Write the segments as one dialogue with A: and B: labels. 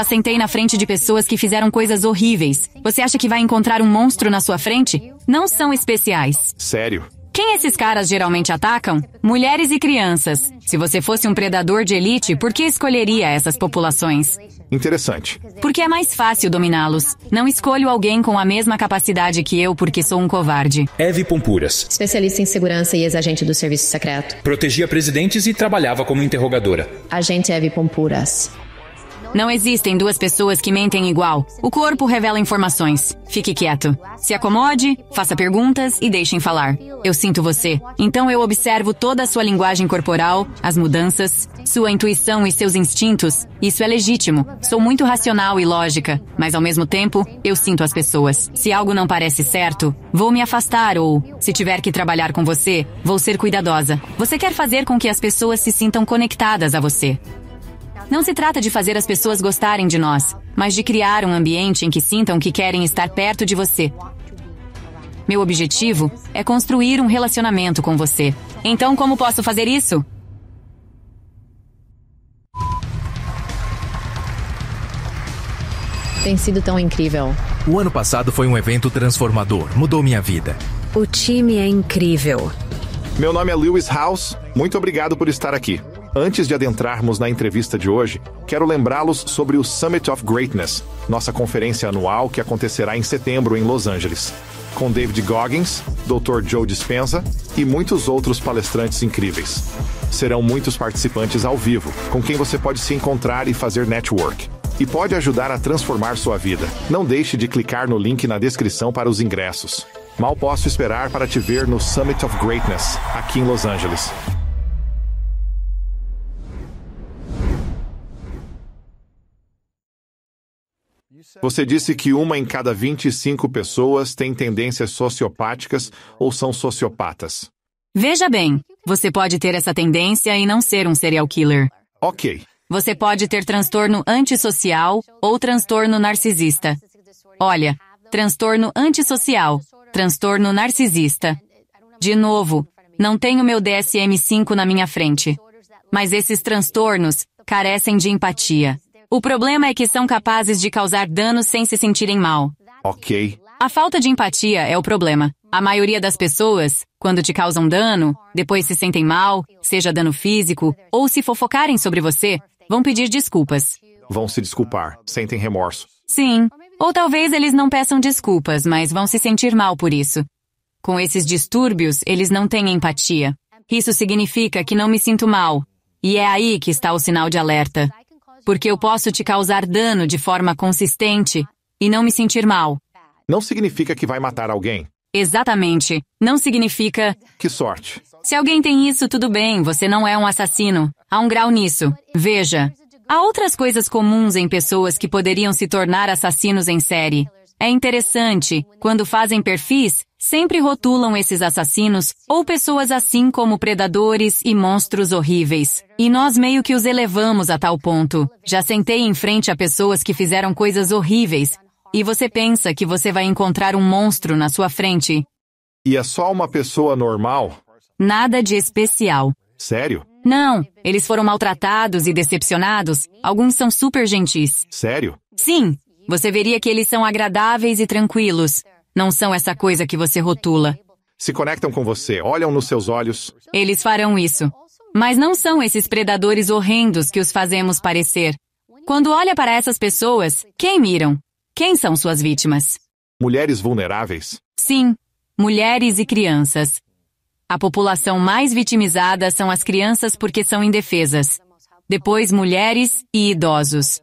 A: Assentei na frente de pessoas que fizeram coisas horríveis. Você acha que vai encontrar um monstro na sua frente? Não são especiais. Sério? Quem esses caras geralmente atacam? Mulheres e crianças. Se você fosse um predador de elite, por que escolheria essas populações?
B: Interessante.
A: Porque é mais fácil dominá-los. Não escolho alguém com a mesma capacidade que eu porque sou um covarde. Eve Pompuras. Especialista em segurança e ex-agente do Serviço Secreto.
B: Protegia presidentes e trabalhava como interrogadora.
A: Agente Eve Pompuras. Não existem duas pessoas que mentem igual. O corpo revela informações. Fique quieto. Se acomode, faça perguntas e deixem falar. Eu sinto você. Então eu observo toda a sua linguagem corporal, as mudanças, sua intuição e seus instintos. Isso é legítimo. Sou muito racional e lógica, mas ao mesmo tempo, eu sinto as pessoas. Se algo não parece certo, vou me afastar ou, se tiver que trabalhar com você, vou ser cuidadosa. Você quer fazer com que as pessoas se sintam conectadas a você. Não se trata de fazer as pessoas gostarem de nós, mas de criar um ambiente em que sintam que querem estar perto de você. Meu objetivo é construir um relacionamento com você. Então, como posso fazer isso? Tem sido tão incrível.
B: O ano passado foi um evento transformador, mudou minha vida.
A: O time é incrível.
B: Meu nome é Lewis House, muito obrigado por estar aqui. Antes de adentrarmos na entrevista de hoje, quero lembrá-los sobre o Summit of Greatness, nossa conferência anual que acontecerá em setembro em Los Angeles, com David Goggins, Dr. Joe Dispenza e muitos outros palestrantes incríveis. Serão muitos participantes ao vivo, com quem você pode se encontrar e fazer network e pode ajudar a transformar sua vida. Não deixe de clicar no link na descrição para os ingressos. Mal posso esperar para te ver no Summit of Greatness, aqui em Los Angeles. Você disse que uma em cada 25 pessoas tem tendências sociopáticas ou são sociopatas.
A: Veja bem, você pode ter essa tendência e não ser um serial killer. Ok. Você pode ter transtorno antissocial ou transtorno narcisista. Olha, transtorno antissocial, transtorno narcisista. De novo, não tenho meu DSM-5 na minha frente. Mas esses transtornos carecem de empatia. O problema é que são capazes de causar danos sem se sentirem mal. Ok. A falta de empatia é o problema. A maioria das pessoas, quando te causam dano, depois se sentem mal, seja dano físico, ou se fofocarem sobre você, vão pedir desculpas.
B: Vão se desculpar, sentem remorso.
A: Sim. Ou talvez eles não peçam desculpas, mas vão se sentir mal por isso. Com esses distúrbios, eles não têm empatia. Isso significa que não me sinto mal. E é aí que está o sinal de alerta porque eu posso te causar dano de forma consistente e não me sentir mal.
B: Não significa que vai matar alguém.
A: Exatamente. Não significa. Que sorte. Se alguém tem isso, tudo bem, você não é um assassino. Há um grau nisso. Veja. Há outras coisas comuns em pessoas que poderiam se tornar assassinos em série. É interessante, quando fazem perfis, sempre rotulam esses assassinos ou pessoas assim como predadores e monstros horríveis. E nós meio que os elevamos a tal ponto. Já sentei em frente a pessoas que fizeram coisas horríveis e você pensa que você vai encontrar um monstro na sua frente.
B: E é só uma pessoa normal?
A: Nada de especial. Sério? Não, eles foram maltratados e decepcionados. Alguns são super gentis. Sério? Sim, você veria que eles são agradáveis e tranquilos. Não são essa coisa
B: que você rotula. Se conectam com você, olham nos seus olhos.
A: Eles farão isso. Mas não são esses predadores horrendos que os fazemos parecer. Quando olha para essas pessoas, quem miram? Quem são suas vítimas?
B: Mulheres vulneráveis?
A: Sim, mulheres e crianças. A população mais vitimizada são as crianças porque são indefesas. Depois, mulheres e idosos.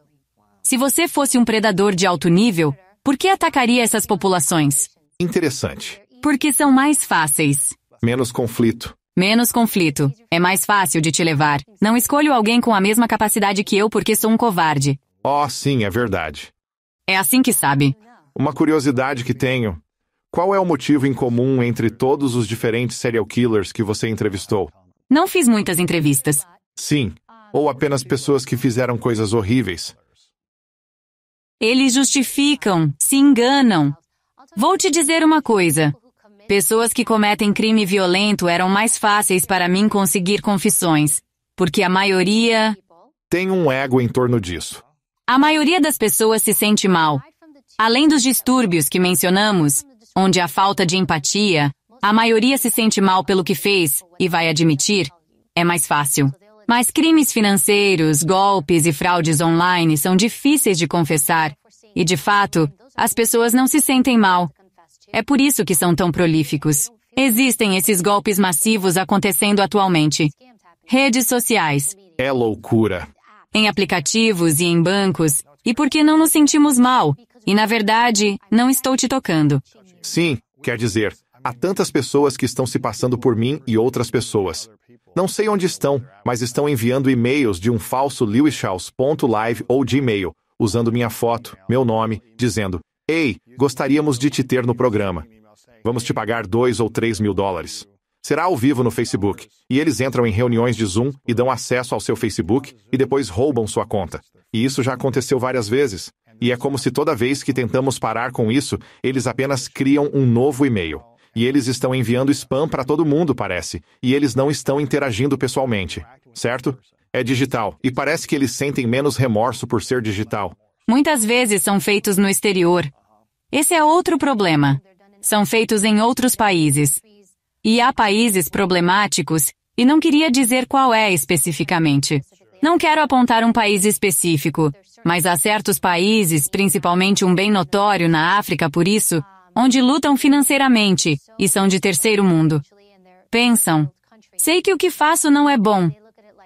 A: Se você fosse um predador de alto nível, por que atacaria essas populações?
B: Interessante.
A: Porque são mais fáceis.
B: Menos conflito.
A: Menos conflito. É mais fácil de te levar. Não escolho alguém com a mesma capacidade que eu porque sou um covarde.
B: Oh, sim, é verdade. É assim que sabe. Uma curiosidade que tenho. Qual é o motivo em comum entre todos os diferentes serial killers que você entrevistou?
A: Não fiz muitas
B: entrevistas. Sim, ou apenas pessoas que fizeram coisas horríveis.
A: Eles justificam, se enganam. Vou te dizer uma coisa. Pessoas que cometem crime violento eram mais fáceis para mim conseguir confissões, porque a maioria.
B: Tem um ego em torno disso.
A: A maioria das pessoas se sente mal. Além dos distúrbios que mencionamos, onde há falta de empatia, a maioria se sente mal pelo que fez e vai admitir, é mais fácil. Mas crimes financeiros, golpes e fraudes online são difíceis de confessar. E, de fato, as pessoas não se sentem mal. É por isso que são tão prolíficos. Existem esses golpes massivos acontecendo atualmente. Redes sociais.
B: É loucura.
A: Em aplicativos e em bancos. E por que não nos sentimos mal? E na verdade, não estou te tocando.
B: Sim, quer dizer, há tantas pessoas que estão se passando por mim e outras pessoas. Não sei onde estão, mas estão enviando e-mails de um falso lewishouse.live ou de e-mail, usando minha foto, meu nome, dizendo: Ei, gostaríamos de te ter no programa. Vamos te pagar dois ou três mil dólares. Será ao vivo no Facebook, e eles entram em reuniões de Zoom e dão acesso ao seu Facebook e depois roubam sua conta. E isso já aconteceu várias vezes. E é como se toda vez que tentamos parar com isso, eles apenas criam um novo e-mail. E eles estão enviando spam para todo mundo, parece. E eles não estão interagindo pessoalmente. Certo? É digital. E parece que eles sentem menos remorso por ser digital.
A: Muitas vezes são feitos no exterior. Esse é outro problema. São feitos em outros países. E há países problemáticos, e não queria dizer qual é especificamente. Não quero apontar um país específico, mas há certos países, principalmente um bem notório na África por isso, onde lutam financeiramente e são de terceiro mundo. Pensam, sei que o que faço não é bom,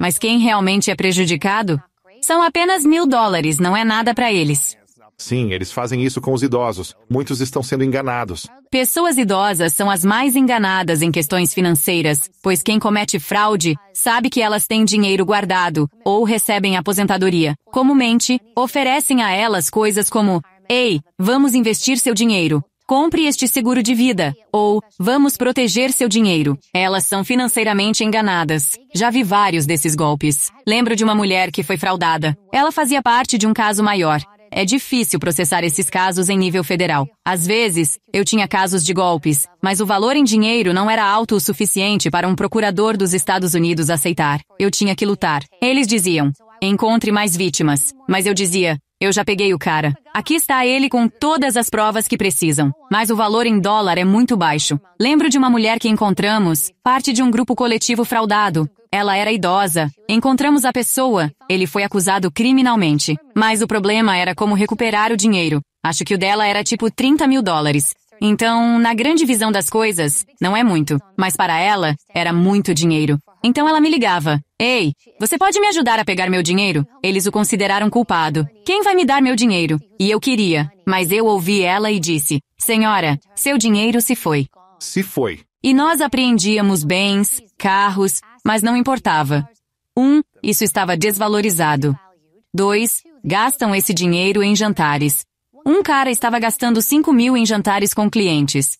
A: mas quem realmente é prejudicado são apenas mil dólares, não é nada para
B: eles. Sim, eles fazem isso com os idosos. Muitos estão sendo enganados.
A: Pessoas idosas são as mais enganadas em questões financeiras, pois quem comete fraude sabe que elas têm dinheiro guardado ou recebem aposentadoria. Comumente, oferecem a elas coisas como: Ei, vamos investir seu dinheiro. Compre este seguro de vida. Ou, vamos proteger seu dinheiro. Elas são financeiramente enganadas. Já vi vários desses golpes. Lembro de uma mulher que foi fraudada. Ela fazia parte de um caso maior. É difícil processar esses casos em nível federal. Às vezes, eu tinha casos de golpes, mas o valor em dinheiro não era alto o suficiente para um procurador dos Estados Unidos aceitar. Eu tinha que lutar. Eles diziam: encontre mais vítimas. Mas eu dizia: eu já peguei o cara. Aqui está ele com todas as provas que precisam, mas o valor em dólar é muito baixo. Lembro de uma mulher que encontramos, parte de um grupo coletivo fraudado. Ela era idosa. Encontramos a pessoa, ele foi acusado criminalmente. Mas o problema era como recuperar o dinheiro. Acho que o dela era tipo 30 mil dólares. Então, na grande visão das coisas, não é muito, mas para ela, era muito dinheiro. Então ela me ligava: Ei, você pode me ajudar a pegar meu dinheiro? Eles o consideraram culpado. Quem vai me dar meu dinheiro? E eu queria, mas eu ouvi ela e disse: Senhora, seu dinheiro se foi.
B: Se foi.
A: E nós apreendíamos bens, carros, mas não importava. Um, isso estava desvalorizado. Dois, gastam esse dinheiro em jantares. Um cara estava gastando 5 mil em jantares com clientes.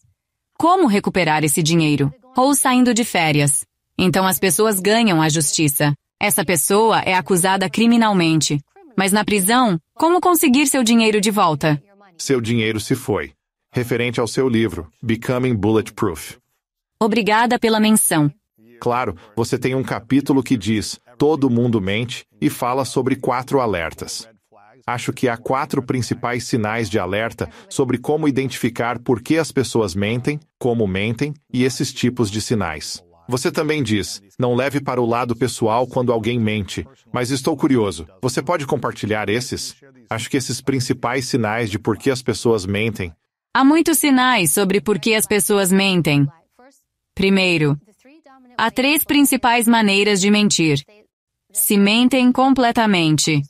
A: Como recuperar esse dinheiro? Ou saindo de férias. Então as pessoas ganham a justiça. Essa pessoa é acusada criminalmente. Mas na prisão, como conseguir seu dinheiro de volta?
B: Seu dinheiro se foi. Referente ao seu livro, Becoming Bulletproof.
A: Obrigada pela menção.
B: Claro, você tem um capítulo que diz Todo mundo mente e fala sobre quatro alertas. Acho que há quatro principais sinais de alerta sobre como identificar por que as pessoas mentem, como mentem e esses tipos de sinais. Você também diz: não leve para o lado pessoal quando alguém mente, mas estou curioso. Você pode compartilhar esses? Acho que esses principais sinais de por que as pessoas mentem.
A: Há muitos sinais sobre por que as pessoas mentem. Primeiro, há três principais maneiras de mentir. Se mentem completamente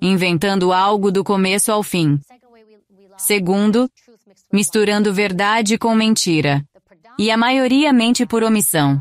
A: inventando algo do começo ao fim. Segundo, misturando verdade com mentira. E a maioria mente por omissão.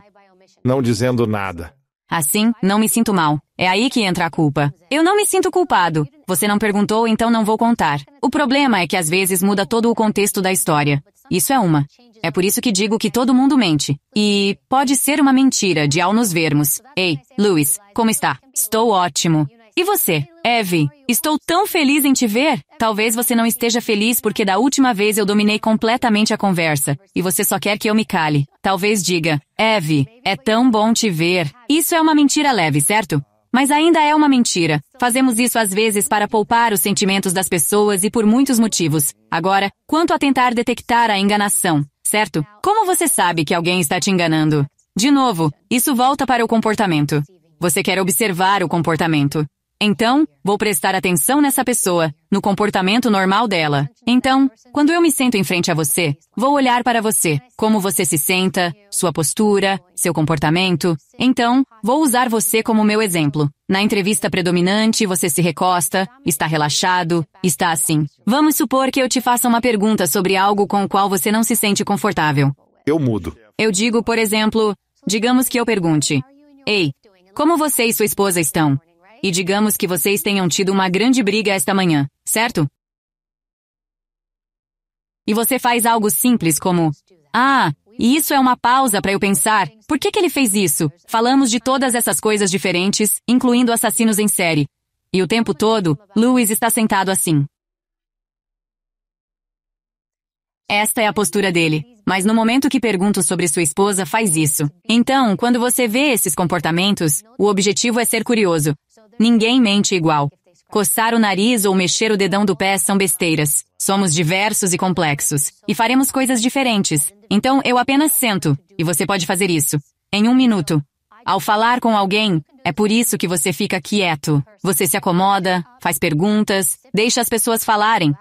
B: Não dizendo nada.
A: Assim, não me sinto mal. É aí que entra a culpa. Eu não me sinto culpado. Você não perguntou, então não vou contar. O problema é que às vezes muda todo o contexto da história. Isso é uma. É por isso que digo que todo mundo mente. E pode ser uma mentira de ao nos vermos. Ei, Luiz, como está? Estou ótimo. E você, Eve? Estou tão feliz em te ver! Talvez você não esteja feliz porque da última vez eu dominei completamente a conversa e você só quer que eu me cale. Talvez diga, Eve, é tão bom te ver. Isso é uma mentira leve, certo? Mas ainda é uma mentira. Fazemos isso às vezes para poupar os sentimentos das pessoas e por muitos motivos. Agora, quanto a tentar detectar a enganação, certo? Como você sabe que alguém está te enganando? De novo, isso volta para o comportamento. Você quer observar o comportamento. Então, vou prestar atenção nessa pessoa, no comportamento normal dela. Então, quando eu me sento em frente a você, vou olhar para você, como você se senta, sua postura, seu comportamento. Então, vou usar você como meu exemplo. Na entrevista predominante, você se recosta, está relaxado, está assim. Vamos supor que eu te faça uma pergunta sobre algo com o qual você não se sente confortável. Eu mudo. Eu digo, por exemplo, digamos que eu pergunte: Ei, como você e sua esposa estão? e digamos que vocês tenham tido uma grande briga esta manhã, certo? E você faz algo simples como: Ah, e isso é uma pausa para eu pensar. Por que, que ele fez isso? Falamos de todas essas coisas diferentes, incluindo assassinos em série. E o tempo todo, Lewis está sentado assim. Esta é a postura dele. Mas no momento que pergunto sobre sua esposa, faz isso. Então, quando você vê esses comportamentos, o objetivo é ser curioso. Ninguém mente igual. Coçar o nariz ou mexer o dedão do pé são besteiras. Somos diversos e complexos. E faremos coisas diferentes. Então eu apenas sento, e você pode fazer isso. Em um minuto. Ao falar com alguém, é por isso que você fica quieto. Você se acomoda, faz perguntas, deixa as pessoas falarem.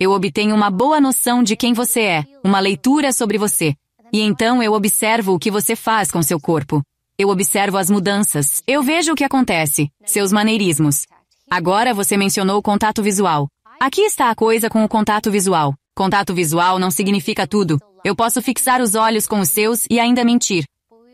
A: Eu obtenho uma boa noção de quem você é, uma leitura sobre você. E então eu observo o que você faz com seu corpo. Eu observo as mudanças. Eu vejo o que acontece, seus maneirismos. Agora você mencionou o contato visual. Aqui está a coisa com o contato visual. Contato visual não significa tudo. Eu posso fixar os olhos com os seus e ainda mentir.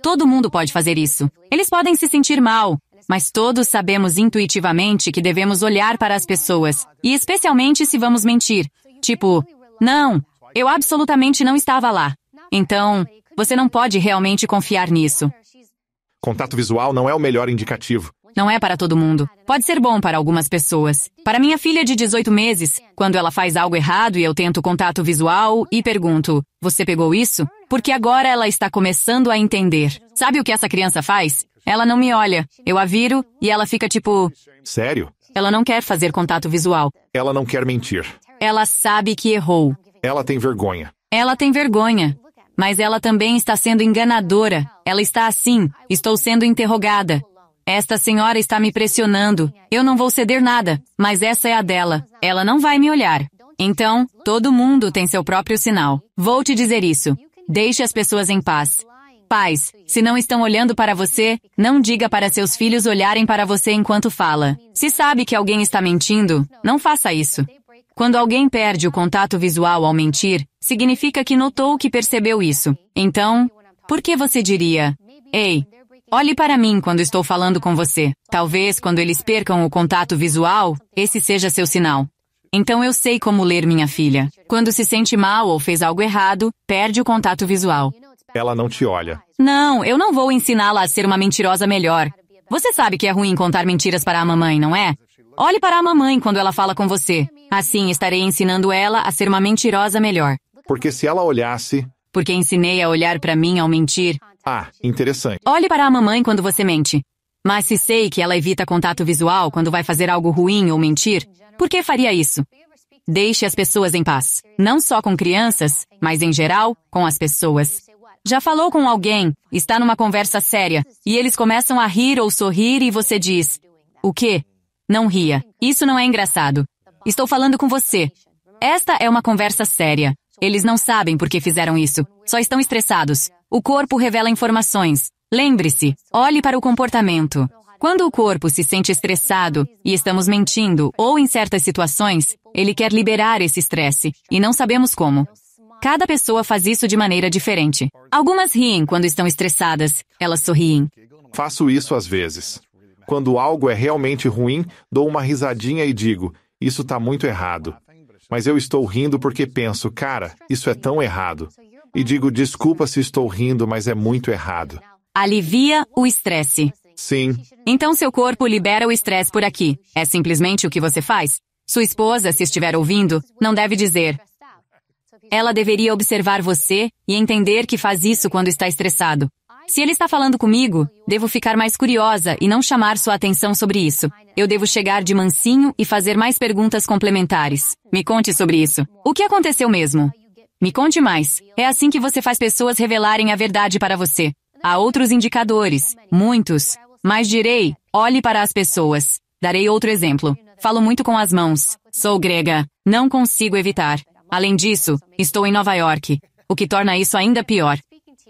A: Todo mundo pode fazer isso. Eles podem se sentir mal, mas todos sabemos intuitivamente que devemos olhar para as pessoas, e especialmente se vamos mentir. Tipo, não, eu absolutamente não estava lá. Então, você não pode realmente confiar nisso.
B: Contato visual não é o melhor indicativo.
A: Não é para todo mundo. Pode ser bom para algumas pessoas. Para minha filha de 18 meses, quando ela faz algo errado e eu tento contato visual e pergunto: Você pegou isso? Porque agora ela está começando a entender. Sabe o que essa criança faz? Ela não me olha. Eu a viro e ela fica tipo. Sério? Ela não quer fazer contato visual.
B: Ela não quer mentir.
A: Ela sabe que errou.
B: Ela tem vergonha.
A: Ela tem vergonha. Mas ela também está sendo enganadora. Ela está assim, estou sendo interrogada. Esta senhora está me pressionando. Eu não vou ceder nada, mas essa é a dela. Ela não vai me olhar. Então, todo mundo tem seu próprio sinal. Vou te dizer isso. Deixe as pessoas em paz. Pais, se não estão olhando para você, não diga para seus filhos olharem para você enquanto fala. Se sabe que alguém está mentindo, não faça isso. Quando alguém perde o contato visual ao mentir, significa que notou que percebeu isso. Então, por que você diria, Ei, olhe para mim quando estou falando com você? Talvez quando eles percam o contato visual, esse seja seu sinal. Então eu sei como ler minha filha. Quando se sente mal ou fez algo errado, perde o contato visual.
B: Ela não te olha.
A: Não, eu não vou ensiná-la a ser uma mentirosa melhor. Você sabe que é ruim contar mentiras para a mamãe, não é? Olhe para a mamãe quando ela fala com você. Assim estarei ensinando ela a ser uma mentirosa melhor.
B: Porque se ela olhasse.
A: Porque ensinei a olhar para mim ao mentir. Ah, interessante. Olhe para a mamãe quando você mente. Mas se sei que ela evita contato visual quando vai fazer algo ruim ou mentir, por que faria isso? Deixe as pessoas em paz. Não só com crianças, mas em geral, com as pessoas. Já falou com alguém, está numa conversa séria, e eles começam a rir ou sorrir e você diz: O quê? Não ria. Isso não é engraçado. Estou falando com você. Esta é uma conversa séria. Eles não sabem por que fizeram isso. Só estão estressados. O corpo revela informações. Lembre-se, olhe para o comportamento. Quando o corpo se sente estressado e estamos mentindo ou em certas situações, ele quer liberar esse estresse e não sabemos como. Cada pessoa faz isso de maneira diferente. Algumas riem quando estão estressadas, elas sorriem.
B: Faço isso às vezes. Quando algo é realmente ruim, dou uma risadinha e digo: isso está muito errado. Mas eu estou rindo porque penso, cara, isso é tão errado. E digo desculpa se estou rindo, mas é muito errado.
A: Alivia o estresse. Sim. Então seu corpo libera o estresse por aqui. É simplesmente o que você faz? Sua esposa, se estiver ouvindo, não deve dizer. Ela deveria observar você e entender que faz isso quando está estressado. Se ele está falando comigo, devo ficar mais curiosa e não chamar sua atenção sobre isso. Eu devo chegar de mansinho e fazer mais perguntas complementares. Me conte sobre isso. O que aconteceu mesmo? Me conte mais. É assim que você faz pessoas revelarem a verdade para você. Há outros indicadores, muitos, mas direi: olhe para as pessoas. Darei outro exemplo. Falo muito com as mãos. Sou grega. Não consigo evitar. Além disso, estou em Nova York, o que torna isso ainda pior.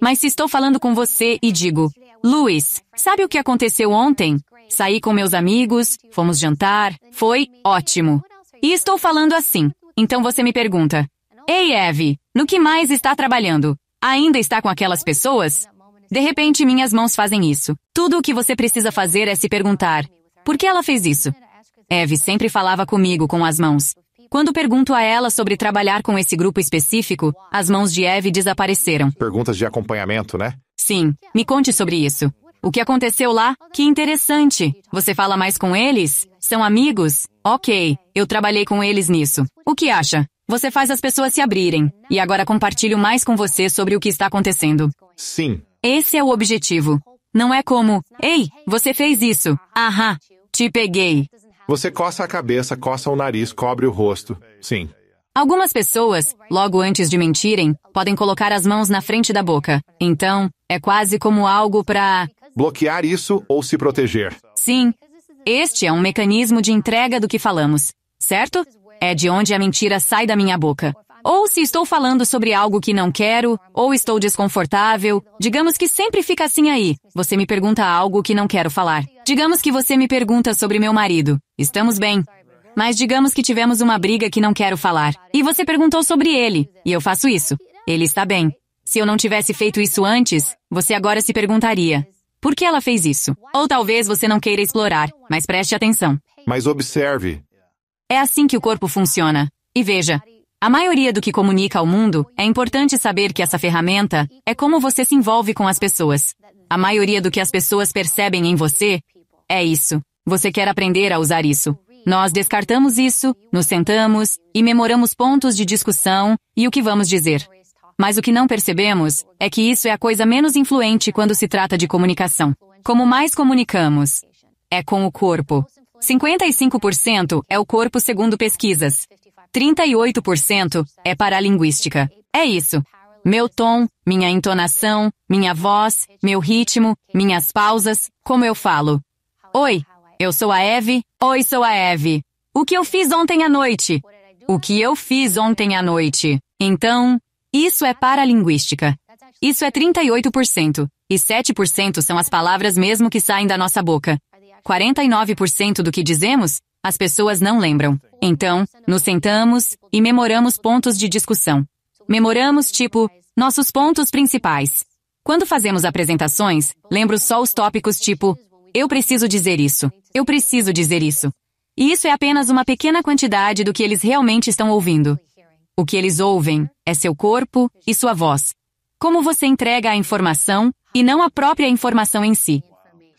A: Mas se estou falando com você e digo, Luiz, sabe o que aconteceu ontem? Saí com meus amigos, fomos jantar, foi ótimo. E estou falando assim. Então você me pergunta, Ei, Eve, no que mais está trabalhando? Ainda está com aquelas pessoas? De repente, minhas mãos fazem isso. Tudo o que você precisa fazer é se perguntar: por que ela fez isso? Eve sempre falava comigo com as mãos. Quando pergunto a ela sobre trabalhar com esse grupo específico, as mãos de Eve desapareceram.
B: Perguntas de acompanhamento, né?
A: Sim, me conte sobre isso. O que aconteceu lá? Que interessante. Você fala mais com eles? São amigos? Ok, eu trabalhei com eles nisso. O que acha? Você faz as pessoas se abrirem. E agora compartilho mais com você sobre o que está acontecendo. Sim. Esse é o objetivo. Não é como, ei, você fez isso. Aham, te peguei.
B: Você coça a cabeça, coça o nariz, cobre o rosto. Sim.
A: Algumas pessoas, logo antes de mentirem, podem colocar as mãos na frente da boca. Então, é quase como algo para.
B: Bloquear isso ou se proteger.
A: Sim. Este é um mecanismo de entrega do que falamos, certo? É de onde a mentira sai da minha boca. Ou se estou falando sobre algo que não quero, ou estou desconfortável, digamos que sempre fica assim aí. Você me pergunta algo que não quero falar. Digamos que você me pergunta sobre meu marido. Estamos bem. Mas digamos que tivemos uma briga que não quero falar. E você perguntou sobre ele, e eu faço isso. Ele está bem. Se eu não tivesse feito isso antes, você agora se perguntaria: por que ela fez isso? Ou talvez você não queira explorar, mas preste atenção.
B: Mas observe.
A: É assim que o corpo funciona. E veja, a maioria do que comunica ao mundo, é importante saber que essa ferramenta é como você se envolve com as pessoas. A maioria do que as pessoas percebem em você é isso. Você quer aprender a usar isso. Nós descartamos isso, nos sentamos e memoramos pontos de discussão e o que vamos dizer. Mas o que não percebemos é que isso é a coisa menos influente quando se trata de comunicação. Como mais comunicamos? É com o corpo. 55% é o corpo segundo pesquisas. 38% é para a linguística. É isso. Meu tom, minha entonação, minha voz, meu ritmo, minhas pausas, como eu falo. Oi, eu sou a Eve. Oi, sou a Eve. O que eu fiz ontem à noite? O que eu fiz ontem à noite. Então, isso é para a linguística. Isso é 38%. E 7% são as palavras mesmo que saem da nossa boca. 49% do que dizemos as pessoas não lembram. Então, nos sentamos e memoramos pontos de discussão. Memoramos, tipo, nossos pontos principais. Quando fazemos apresentações, lembro só os tópicos tipo: eu preciso dizer isso, eu preciso dizer isso. E isso é apenas uma pequena quantidade do que eles realmente estão ouvindo. O que eles ouvem é seu corpo e sua voz. Como você entrega a informação e não a própria informação em si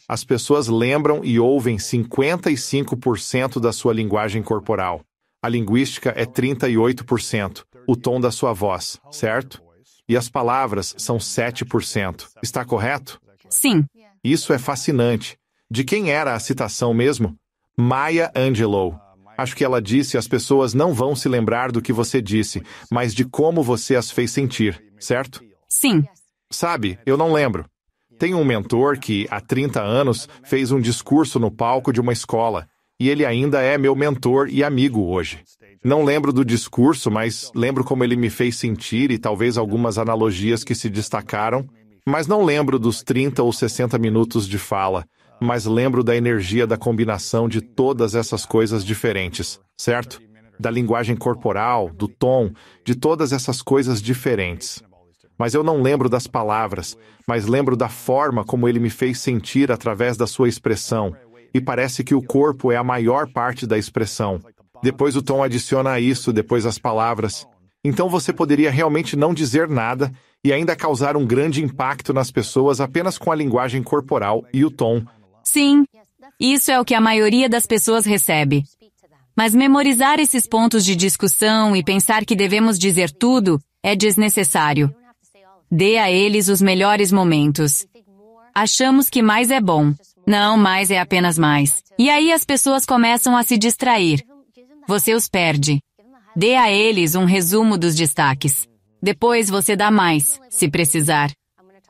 B: as pessoas lembram e ouvem 55% da sua linguagem corporal. A linguística é 38%, o tom da sua voz, certo? E as palavras são 7%. Está correto? Sim. Isso é fascinante. De quem era a citação mesmo? Maya Angelou. Acho que ela disse: as pessoas não vão se lembrar do que você disse, mas de como você as fez sentir, certo? Sim. Sabe, eu não lembro. Tem um mentor que, há 30 anos, fez um discurso no palco de uma escola, e ele ainda é meu mentor e amigo hoje. Não lembro do discurso, mas lembro como ele me fez sentir e talvez algumas analogias que se destacaram, mas não lembro dos 30 ou 60 minutos de fala, mas lembro da energia da combinação de todas essas coisas diferentes, certo? Da linguagem corporal, do tom, de todas essas coisas diferentes mas eu não lembro das palavras, mas lembro da forma como ele me fez sentir através da sua expressão, e parece que o corpo é a maior parte da expressão. Depois o tom adiciona a isso, depois as palavras. Então você poderia realmente não dizer nada e ainda causar um grande impacto nas pessoas apenas com a linguagem corporal e o tom.
A: Sim, isso é o que a maioria das pessoas recebe. Mas memorizar esses pontos de discussão e pensar que devemos dizer tudo é desnecessário. Dê a eles os melhores momentos. Achamos que mais é bom. Não, mais é apenas mais. E aí as pessoas começam a se distrair. Você os perde. Dê a eles um resumo dos destaques. Depois você dá mais, se precisar.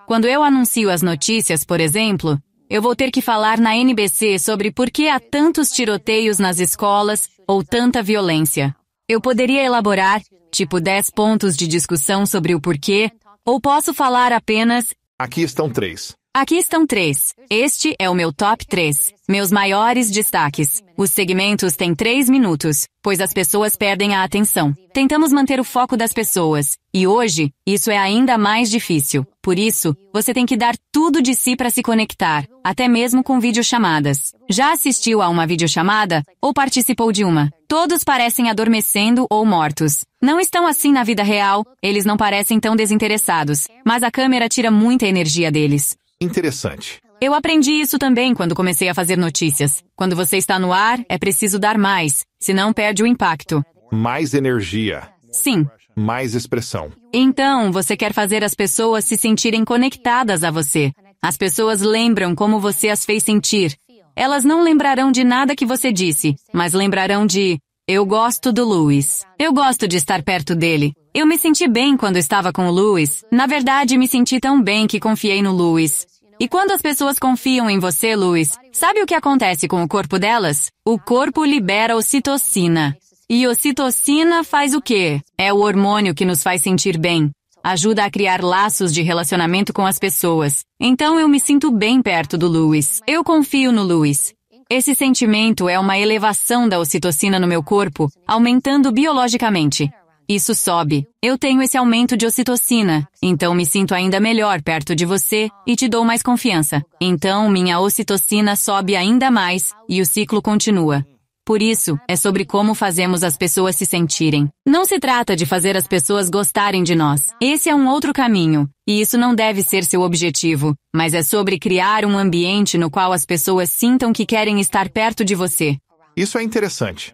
A: Quando eu anuncio as notícias, por exemplo, eu vou ter que falar na NBC sobre por que há tantos tiroteios nas escolas ou tanta violência. Eu poderia elaborar, tipo 10 pontos de discussão sobre o porquê, ou posso falar apenas:
B: Aqui estão três.
A: Aqui estão três. Este é o meu top 3. Meus maiores destaques. Os segmentos têm três minutos, pois as pessoas perdem a atenção. Tentamos manter o foco das pessoas, e hoje, isso é ainda mais difícil. Por isso, você tem que dar tudo de si para se conectar, até mesmo com videochamadas. Já assistiu a uma videochamada? Ou participou de uma? Todos parecem adormecendo ou mortos. Não estão assim na vida real, eles não parecem tão desinteressados, mas a câmera tira muita energia deles interessante. Eu aprendi isso também quando comecei a fazer notícias. Quando você está no ar, é preciso dar mais, senão perde o impacto.
B: Mais energia. Sim. Mais expressão.
A: Então, você quer fazer as pessoas se sentirem conectadas a você. As pessoas lembram como você as fez sentir. Elas não lembrarão de nada que você disse, mas lembrarão de eu gosto do Luiz. Eu gosto de estar perto dele. Eu me senti bem quando estava com o Lewis. Na verdade, me senti tão bem que confiei no Lewis. E quando as pessoas confiam em você, Lewis, sabe o que acontece com o corpo delas? O corpo libera ocitocina. E ocitocina faz o quê? É o hormônio que nos faz sentir bem. Ajuda a criar laços de relacionamento com as pessoas. Então eu me sinto bem perto do Lewis. Eu confio no Lewis. Esse sentimento é uma elevação da ocitocina no meu corpo, aumentando biologicamente. Isso sobe. Eu tenho esse aumento de ocitocina, então me sinto ainda melhor perto de você e te dou mais confiança. Então minha ocitocina sobe ainda mais e o ciclo continua. Por isso, é sobre como fazemos as pessoas se sentirem. Não se trata de fazer as pessoas gostarem de nós. Esse é um outro caminho, e isso não deve ser seu objetivo, mas é sobre criar um ambiente no qual as pessoas sintam que querem estar perto de você.
B: Isso é interessante.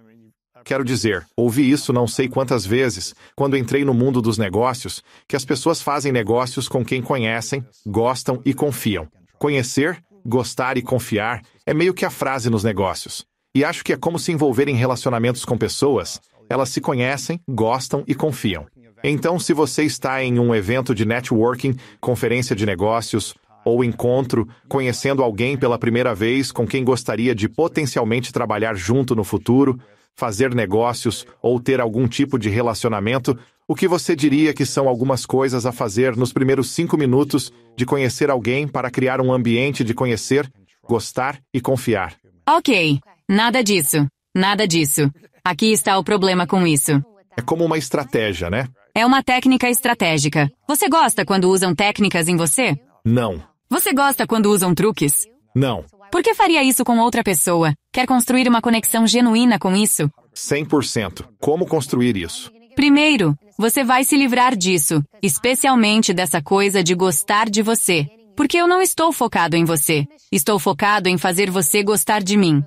B: Quero dizer, ouvi isso não sei quantas vezes, quando entrei no mundo dos negócios, que as pessoas fazem negócios com quem conhecem, gostam e confiam. Conhecer, gostar e confiar é meio que a frase nos negócios. E acho que é como se envolver em relacionamentos com pessoas, elas se conhecem, gostam e confiam. Então, se você está em um evento de networking, conferência de negócios, ou encontro, conhecendo alguém pela primeira vez com quem gostaria de potencialmente trabalhar junto no futuro, fazer negócios ou ter algum tipo de relacionamento, o que você diria que são algumas coisas a fazer nos primeiros cinco minutos de conhecer alguém para criar um ambiente de conhecer, gostar e confiar?
A: Ok, nada disso, nada disso. Aqui está o problema com isso.
B: É como uma estratégia, né?
A: É uma técnica estratégica. Você gosta quando usam técnicas em você? Não. Você gosta quando usam truques? Não. Por que faria isso com outra pessoa? Quer construir uma conexão genuína com isso?
B: 100%. Como construir isso?
A: Primeiro, você vai se livrar disso, especialmente dessa coisa de gostar de você. Porque eu não estou focado em você. Estou focado em fazer você gostar de mim.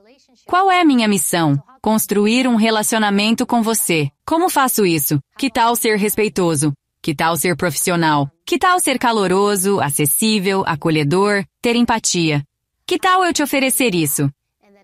A: Qual é minha missão? Construir um relacionamento com você. Como faço isso? Que tal ser respeitoso? Que tal ser profissional? Que tal ser caloroso, acessível, acolhedor, ter empatia? Que tal eu te oferecer isso?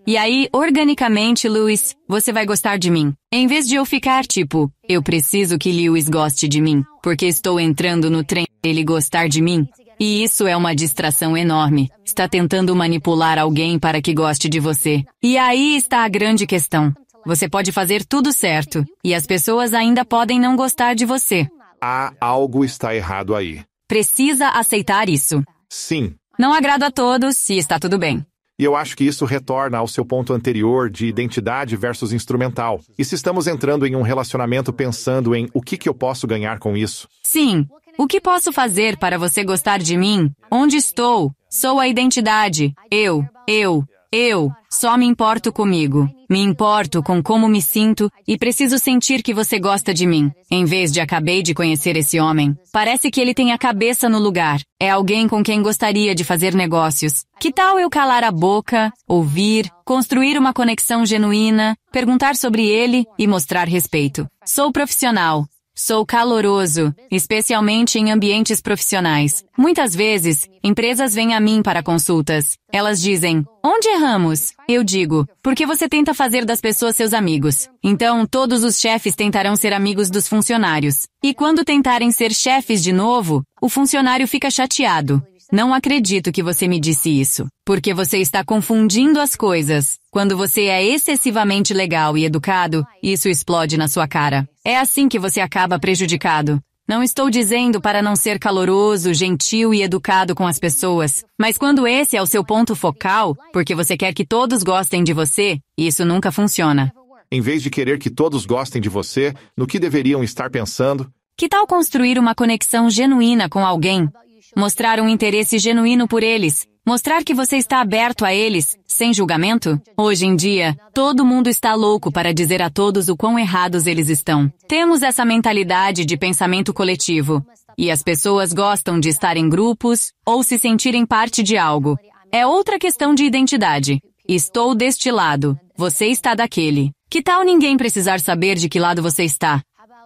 A: E aí, organicamente, Lewis, você vai gostar de mim. Em vez de eu ficar tipo, eu preciso que Lewis goste de mim, porque estou entrando no trem, ele gostar de mim. E isso é uma distração enorme. Está tentando manipular alguém para que goste de você. E aí está a grande questão. Você pode fazer tudo certo, e as pessoas ainda podem não gostar de você.
B: Há algo está errado aí.
A: Precisa aceitar isso. Sim, não agrada a todos se está tudo bem.
B: E eu acho que isso retorna ao seu ponto anterior de identidade versus instrumental. E se estamos entrando em um relacionamento pensando em o que, que eu posso ganhar com isso?
A: Sim. O que posso fazer para você gostar de mim? Onde estou? Sou a identidade. Eu, eu, eu só me importo comigo. Me importo com como me sinto e preciso sentir que você gosta de mim. Em vez de acabei de conhecer esse homem, parece que ele tem a cabeça no lugar. É alguém com quem gostaria de fazer negócios. Que tal eu calar a boca, ouvir, construir uma conexão genuína, perguntar sobre ele e mostrar respeito? Sou profissional, Sou caloroso, especialmente em ambientes profissionais. Muitas vezes, empresas vêm a mim para consultas. Elas dizem: Onde erramos? Eu digo: Porque você tenta fazer das pessoas seus amigos. Então, todos os chefes tentarão ser amigos dos funcionários. E quando tentarem ser chefes de novo, o funcionário fica chateado. Não acredito que você me disse isso, porque você está confundindo as coisas. Quando você é excessivamente legal e educado, isso explode na sua cara. É assim que você acaba prejudicado. Não estou dizendo para não ser caloroso, gentil e educado com as pessoas, mas quando esse é o seu ponto focal, porque você quer que todos gostem de você, isso nunca funciona.
B: Em vez de querer que todos gostem de você, no que deveriam estar pensando?
A: Que tal construir uma conexão genuína com alguém mostrar um interesse genuíno por eles, mostrar que você está aberto a eles, sem julgamento? Hoje em dia, todo mundo está louco para dizer a todos o quão errados eles estão. Temos essa mentalidade de pensamento coletivo. E as pessoas gostam de estar em grupos ou se sentirem parte de algo. É outra questão de identidade. Estou deste lado, você está daquele. Que tal ninguém precisar saber de que lado você está?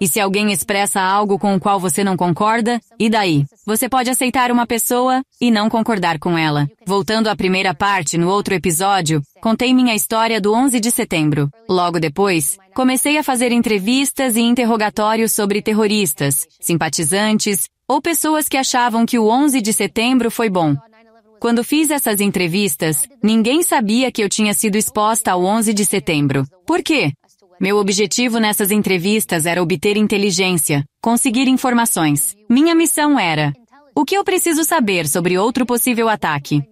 A: E se alguém expressa algo com o qual você não concorda, e daí? Você pode aceitar uma pessoa e não concordar com ela. Voltando à primeira parte, no outro episódio, contei minha história do 11 de setembro. Logo depois, comecei a fazer entrevistas e interrogatórios sobre terroristas, simpatizantes ou pessoas que achavam que o 11 de setembro foi bom. Quando fiz essas entrevistas, ninguém sabia que eu tinha sido exposta ao 11 de setembro. Por quê? Meu objetivo nessas entrevistas era obter inteligência, conseguir informações. Minha missão era: o que eu preciso saber sobre outro possível ataque?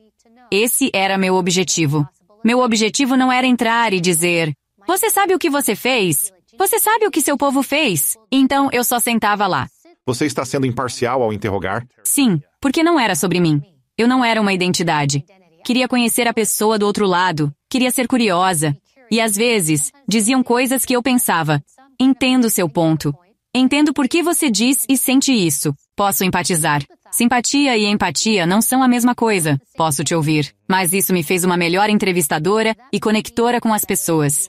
A: Esse era meu objetivo. Meu objetivo não era entrar e dizer: Você sabe o que você fez? Você sabe o que seu povo fez? Então eu só sentava lá.
B: Você está sendo imparcial ao interrogar?
A: Sim, porque não era sobre mim. Eu não era uma identidade. Queria conhecer a pessoa do outro lado, queria ser curiosa, e às vezes, diziam coisas que eu pensava. Entendo seu ponto. Entendo por que você diz e sente isso. Posso empatizar. Simpatia e empatia não são a mesma coisa. Posso te ouvir. Mas isso me fez uma melhor entrevistadora e conectora com as pessoas.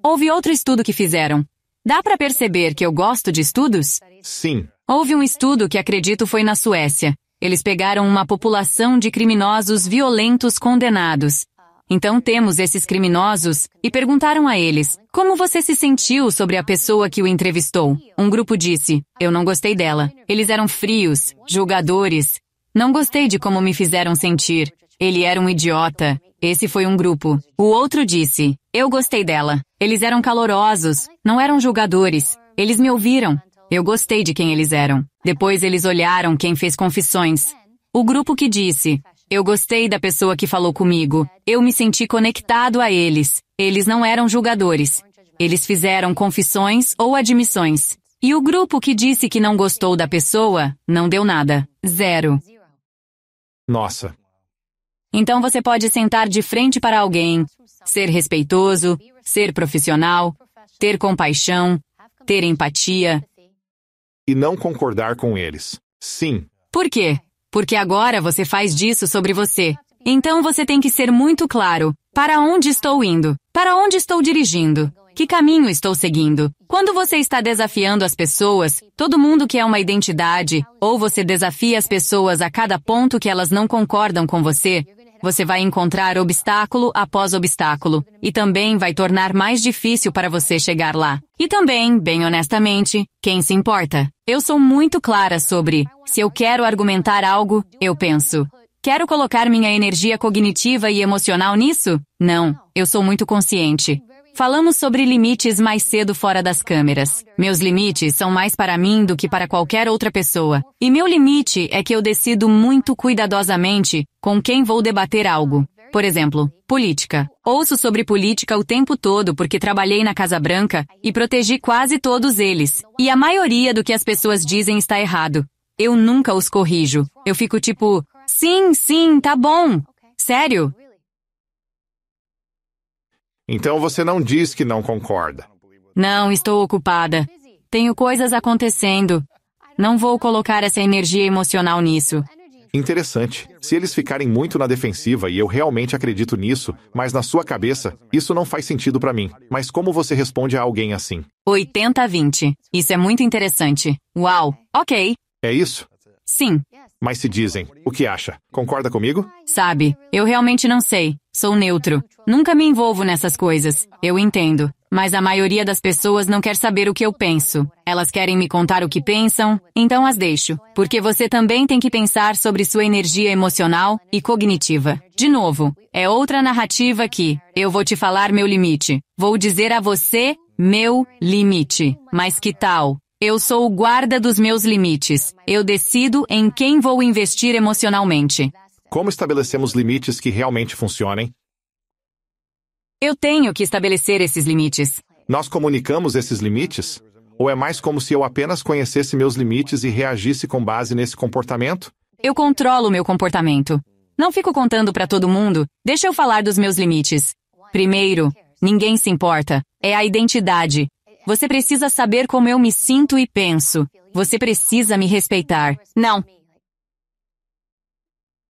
A: Houve outro estudo que fizeram. Dá para perceber que eu gosto de estudos? Sim. Houve um estudo que acredito foi na Suécia. Eles pegaram uma população de criminosos violentos condenados então temos esses criminosos e perguntaram a eles: Como você se sentiu sobre a pessoa que o entrevistou? Um grupo disse: Eu não gostei dela. Eles eram frios, julgadores. Não gostei de como me fizeram sentir. Ele era um idiota. Esse foi um grupo. O outro disse: Eu gostei dela. Eles eram calorosos, não eram julgadores. Eles me ouviram. Eu gostei de quem eles eram. Depois eles olharam quem fez confissões. O grupo que disse: eu gostei da pessoa que falou comigo. Eu me senti conectado a eles. Eles não eram julgadores. Eles fizeram confissões ou admissões. E o grupo que disse que não gostou da pessoa não deu nada. Zero. Nossa. Então você pode sentar de frente para alguém, ser respeitoso, ser profissional, ter compaixão, ter empatia.
B: E não concordar com eles. Sim.
A: Por quê? porque agora você faz disso sobre você. Então você tem que ser muito claro: para onde estou indo? Para onde estou dirigindo? Que caminho estou seguindo? Quando você está desafiando as pessoas, todo mundo que é uma identidade, ou você desafia as pessoas a cada ponto que elas não concordam com você, você vai encontrar obstáculo após obstáculo, e também vai tornar mais difícil para você chegar lá. E também, bem honestamente, quem se importa? Eu sou muito clara sobre, se eu quero argumentar algo, eu penso, Quero colocar minha energia cognitiva e emocional nisso? Não, eu sou muito consciente. Falamos sobre limites mais cedo fora das câmeras. Meus limites são mais para mim do que para qualquer outra pessoa. E meu limite é que eu decido muito cuidadosamente com quem vou debater algo. Por exemplo, política. Ouço sobre política o tempo todo porque trabalhei na Casa Branca e protegi quase todos eles. E a maioria do que as pessoas dizem está errado. Eu nunca os corrijo. Eu fico tipo, sim, sim, tá bom. Sério?
B: Então você não diz que não concorda.
A: Não, estou ocupada. Tenho coisas acontecendo. Não vou colocar essa energia emocional nisso.
B: Interessante. Se eles ficarem muito na defensiva, e eu realmente acredito nisso, mas na sua cabeça, isso não faz sentido para mim. Mas como você responde a alguém assim?
A: 80-20. Isso é muito interessante. Uau, ok.
B: É isso? Sim, mas se dizem. O que acha? Concorda comigo?
A: Sabe, eu realmente não sei. Sou neutro. Nunca me envolvo nessas coisas. Eu entendo. Mas a maioria das pessoas não quer saber o que eu penso. Elas querem me contar o que pensam, então as deixo. Porque você também tem que pensar sobre sua energia emocional e cognitiva. De novo, é outra narrativa que eu vou te falar meu limite. Vou dizer a você meu limite. Mas que tal eu sou o guarda dos meus limites. Eu decido em quem vou investir
B: emocionalmente. Como estabelecemos limites que realmente funcionem?
A: Eu tenho que estabelecer esses
B: limites. Nós comunicamos esses limites? Ou é mais como se eu apenas conhecesse meus limites e reagisse com base nesse comportamento?
A: Eu controlo meu comportamento. Não fico contando para todo mundo. Deixa eu falar dos meus limites. Primeiro, ninguém se importa. É a identidade. Você precisa saber como eu me sinto e penso. Você precisa me respeitar. Não.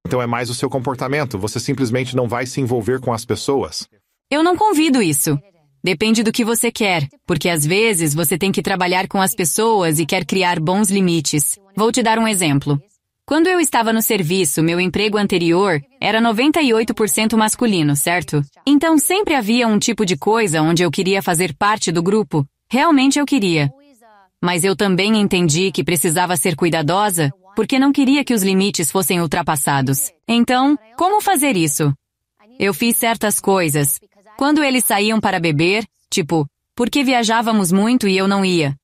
B: Então é mais o seu comportamento. Você simplesmente não vai se envolver com as pessoas.
A: Eu não convido isso. Depende do que você quer, porque às vezes você tem que trabalhar com as pessoas e quer criar bons limites. Vou te dar um exemplo. Quando eu estava no serviço, meu emprego anterior era 98% masculino, certo? Então sempre havia um tipo de coisa onde eu queria fazer parte do grupo, Realmente eu queria. Mas eu também entendi que precisava ser cuidadosa, porque não queria que os limites fossem ultrapassados. Então, como fazer isso? Eu fiz certas coisas. Quando eles saíam para beber, tipo, porque viajávamos muito e eu não ia.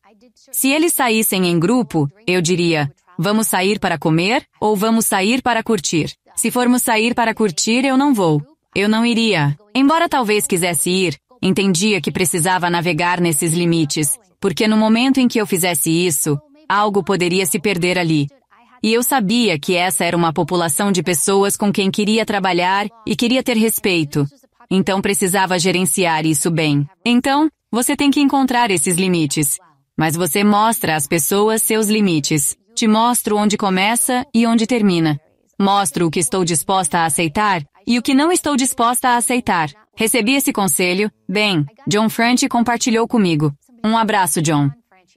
A: Se eles saíssem em grupo, eu diria: vamos sair para comer ou vamos sair para curtir. Se formos sair para curtir, eu não vou. Eu não iria. Embora talvez quisesse ir, Entendia que precisava navegar nesses limites, porque no momento em que eu fizesse isso, algo poderia se perder ali. E eu sabia que essa era uma população de pessoas com quem queria trabalhar e queria ter respeito. Então precisava gerenciar isso bem. Então, você tem que encontrar esses limites. Mas você mostra às pessoas seus limites. Te mostro onde começa e onde termina. Mostro o que estou disposta a aceitar e o que não estou disposta a aceitar. Recebi esse conselho, bem, John French compartilhou comigo. Um abraço, John.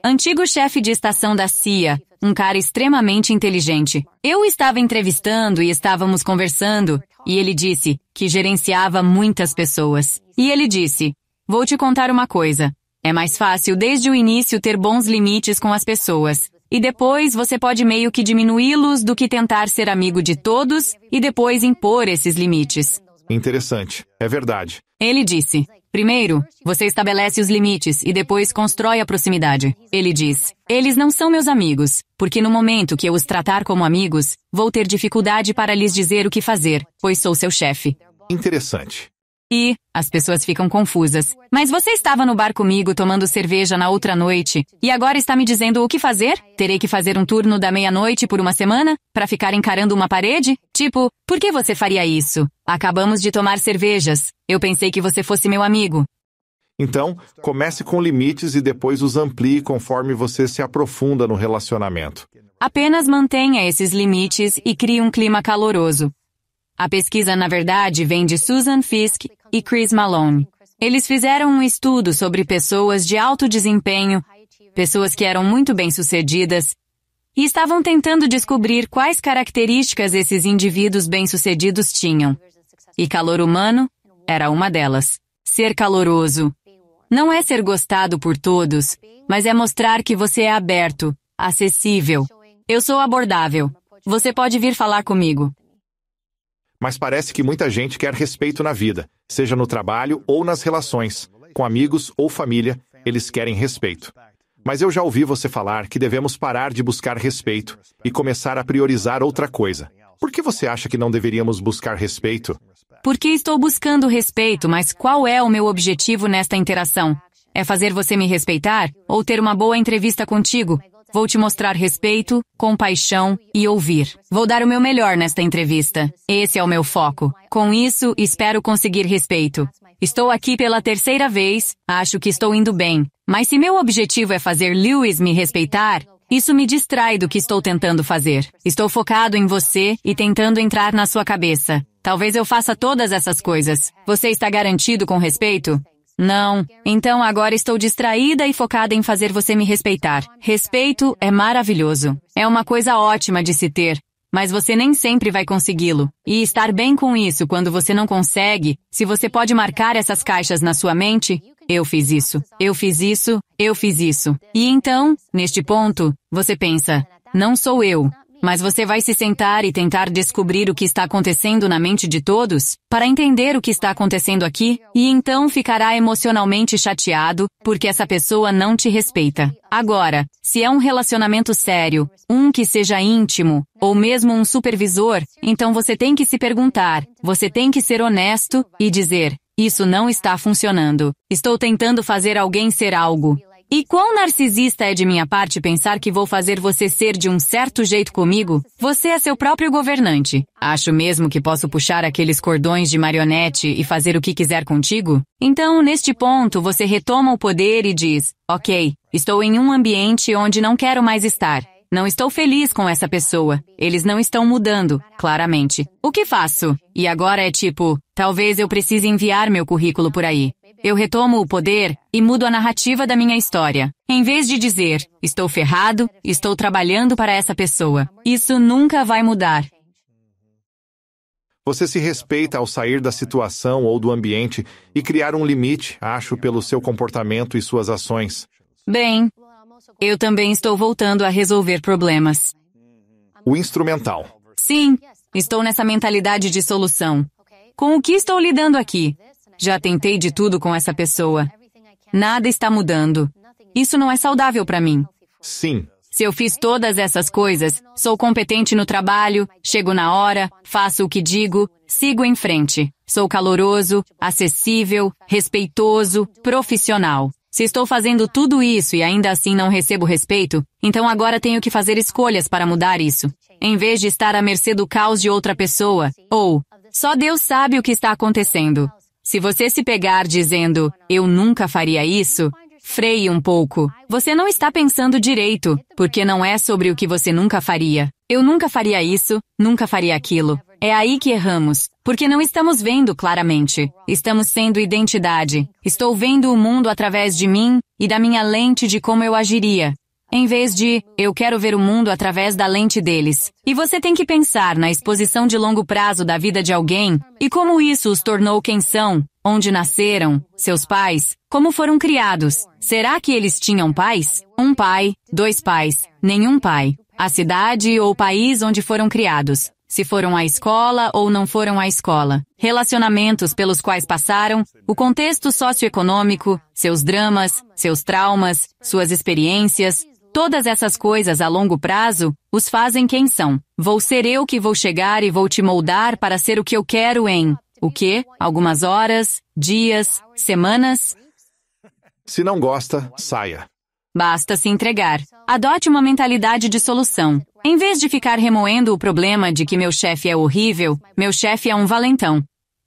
A: Antigo chefe de estação da CIA, um cara extremamente inteligente. Eu estava entrevistando e estávamos conversando, e ele disse que gerenciava muitas pessoas. E ele disse: Vou te contar uma coisa. É mais fácil desde o início ter bons limites com as pessoas. E depois você pode meio que diminuí-los do que tentar ser amigo de todos e depois impor esses limites.
B: Interessante, é verdade.
A: Ele disse: Primeiro, você estabelece os limites e depois constrói a proximidade. Ele diz: Eles não são meus amigos, porque no momento que eu os tratar como amigos, vou ter dificuldade para lhes dizer o que fazer, pois sou seu chefe. Interessante. E as pessoas ficam confusas. Mas você estava no bar comigo tomando cerveja na outra noite e agora está me dizendo o que fazer? Terei que fazer um turno da meia-noite por uma semana para ficar encarando uma parede? Tipo, por que você faria isso? Acabamos de tomar cervejas. Eu pensei que você fosse
B: meu amigo. Então, comece com limites e depois os amplie conforme você se aprofunda no relacionamento.
A: Apenas mantenha esses limites e crie um clima caloroso. A pesquisa, na verdade, vem de Susan Fisk e Chris Malone. Eles fizeram um estudo sobre pessoas de alto desempenho, pessoas que eram muito bem-sucedidas, e estavam tentando descobrir quais características esses indivíduos bem-sucedidos tinham. E calor humano era uma delas. Ser caloroso não é ser gostado por todos, mas é mostrar que você é aberto, acessível. Eu sou abordável. Você pode vir falar comigo
B: mas parece que muita gente quer respeito na vida, seja no trabalho ou nas relações, com amigos ou família, eles querem respeito. Mas eu já ouvi você falar que devemos parar de buscar respeito e começar a priorizar outra coisa. Por que você acha que não deveríamos buscar respeito?
A: Porque estou buscando respeito, mas qual é o meu objetivo nesta interação? É fazer você me respeitar ou ter uma boa entrevista contigo? Vou te mostrar respeito, compaixão e ouvir. Vou dar o meu melhor nesta entrevista. Esse é o meu foco. Com isso, espero conseguir respeito. Estou aqui pela terceira vez, acho que estou indo bem. Mas se meu objetivo é fazer Lewis me respeitar, isso me distrai do que estou tentando fazer. Estou focado em você e tentando entrar na sua cabeça. Talvez eu faça todas essas coisas. Você está garantido com respeito? Não. Então agora estou distraída e focada em fazer você me respeitar. Respeito é maravilhoso. É uma coisa ótima de se ter. Mas você nem sempre vai consegui-lo. E estar bem com isso quando você não consegue, se você pode marcar essas caixas na sua mente, eu fiz isso, eu fiz isso, eu fiz isso. E então, neste ponto, você pensa, não sou eu, mas você vai se sentar e tentar descobrir o que está acontecendo na mente de todos, para entender o que está acontecendo aqui, e então ficará emocionalmente chateado, porque essa pessoa não te respeita. Agora, se é um relacionamento sério, um que seja íntimo, ou mesmo um supervisor, então você tem que se perguntar, você tem que ser honesto e dizer: Isso não está funcionando. Estou tentando fazer alguém ser algo. E quão narcisista é de minha parte pensar que vou fazer você ser de um certo jeito comigo? Você é seu próprio governante. Acho mesmo que posso puxar aqueles cordões de marionete e fazer o que quiser contigo? Então, neste ponto, você retoma o poder e diz: Ok, estou em um ambiente onde não quero mais estar. Não estou feliz com essa pessoa. Eles não estão mudando, claramente. O que faço? E agora é tipo, talvez eu precise enviar meu currículo por aí eu retomo o poder e mudo a narrativa da minha história. Em vez de dizer, estou ferrado, estou trabalhando para essa pessoa. Isso nunca vai mudar.
B: Você se respeita ao sair da situação ou do ambiente e criar um limite, acho, pelo seu comportamento e suas ações.
A: Bem, eu também estou voltando a resolver problemas.
B: O instrumental.
A: Sim, estou nessa mentalidade de solução. Com o que estou lidando aqui? Já tentei de tudo com essa pessoa. Nada está mudando. Isso não é saudável para mim. Sim. Se eu fiz todas essas coisas, sou competente no trabalho, chego na hora, faço o que digo, sigo em frente. Sou caloroso, acessível, respeitoso, profissional. Se estou fazendo tudo isso e ainda assim não recebo respeito, então agora tenho que fazer escolhas para mudar isso. Em vez de estar à mercê do caos de outra pessoa, ou só Deus sabe o que está acontecendo. Se você se pegar dizendo, eu nunca faria isso, freie um pouco. Você não está pensando direito, porque não é sobre o que você nunca faria. Eu nunca faria isso, nunca faria aquilo. É aí que erramos, porque não estamos vendo claramente. Estamos sendo identidade. Estou vendo o mundo através de mim e da minha lente de como eu agiria. Em vez de eu quero ver o mundo através da lente deles. E você tem que pensar na exposição de longo prazo da vida de alguém e como isso os tornou quem são, onde nasceram, seus pais, como foram criados. Será que eles tinham pais? Um pai, dois pais, nenhum pai. A cidade ou país onde foram criados se foram à escola ou não foram à escola, relacionamentos pelos quais passaram, o contexto socioeconômico, seus dramas, seus traumas, suas experiências, Todas essas coisas a longo prazo os fazem quem são. Vou ser eu que vou chegar e vou te moldar para ser o que eu quero em o que? Algumas horas, dias, semanas?
B: Se não gosta, saia.
A: Basta se entregar. Adote uma mentalidade de solução. Em vez de ficar remoendo o problema de que meu chefe é horrível, meu chefe é um valentão.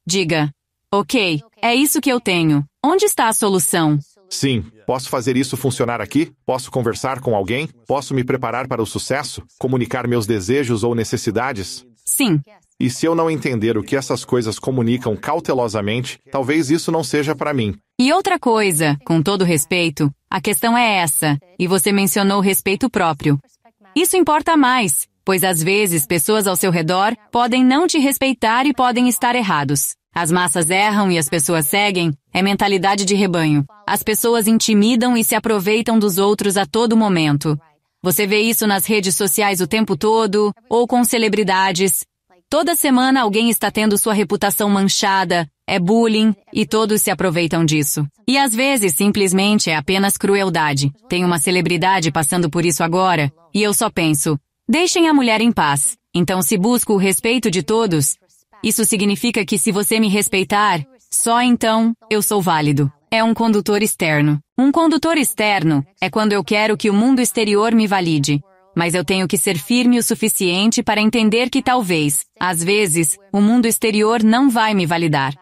A: Diga: Ok, é isso que eu tenho. Onde está a solução?
B: Sim, posso fazer isso funcionar aqui? Posso conversar com alguém? Posso me preparar para o sucesso? Comunicar meus desejos ou necessidades? Sim. E se eu não entender o que essas coisas comunicam cautelosamente, talvez isso não seja para mim.
A: E outra coisa, com todo respeito, a questão é essa, e você mencionou o respeito próprio. Isso importa mais, pois às vezes pessoas ao seu redor podem não te respeitar e podem estar errados. As massas erram e as pessoas seguem é mentalidade de rebanho. As pessoas intimidam e se aproveitam dos outros a todo momento. Você vê isso nas redes sociais o tempo todo ou com celebridades. Toda semana alguém está tendo sua reputação manchada, é bullying e todos se aproveitam disso. E às vezes simplesmente é apenas crueldade. Tem uma celebridade passando por isso agora e eu só penso: deixem a mulher em paz. Então, se busco o respeito de todos, isso significa que se você me respeitar, só então eu sou válido. É um condutor externo. Um condutor externo é quando eu quero que o mundo exterior me valide. Mas eu tenho que ser firme o suficiente para entender que talvez, às vezes, o mundo exterior não vai me validar.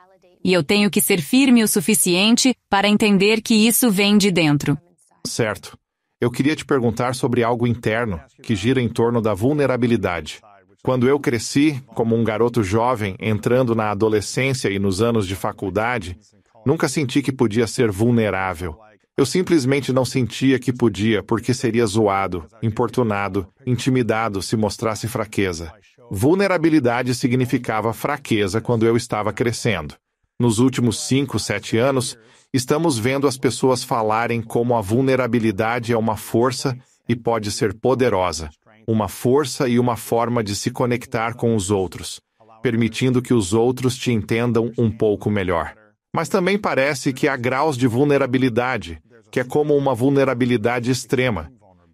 A: E eu tenho que ser firme o suficiente para entender que isso vem de dentro.
B: Certo. Eu queria te perguntar sobre algo interno que gira em torno da vulnerabilidade. Quando eu cresci, como um garoto jovem, entrando na adolescência e nos anos de faculdade, nunca senti que podia ser vulnerável. Eu simplesmente não sentia que podia, porque seria zoado, importunado, intimidado se mostrasse fraqueza. Vulnerabilidade significava fraqueza quando eu estava crescendo. Nos últimos 5, 7 anos, estamos vendo as pessoas falarem como a vulnerabilidade é uma força e pode ser poderosa uma força e uma forma de se conectar com os outros, permitindo que os outros te entendam um pouco melhor. Mas também parece que há graus de vulnerabilidade, que é como uma vulnerabilidade extrema,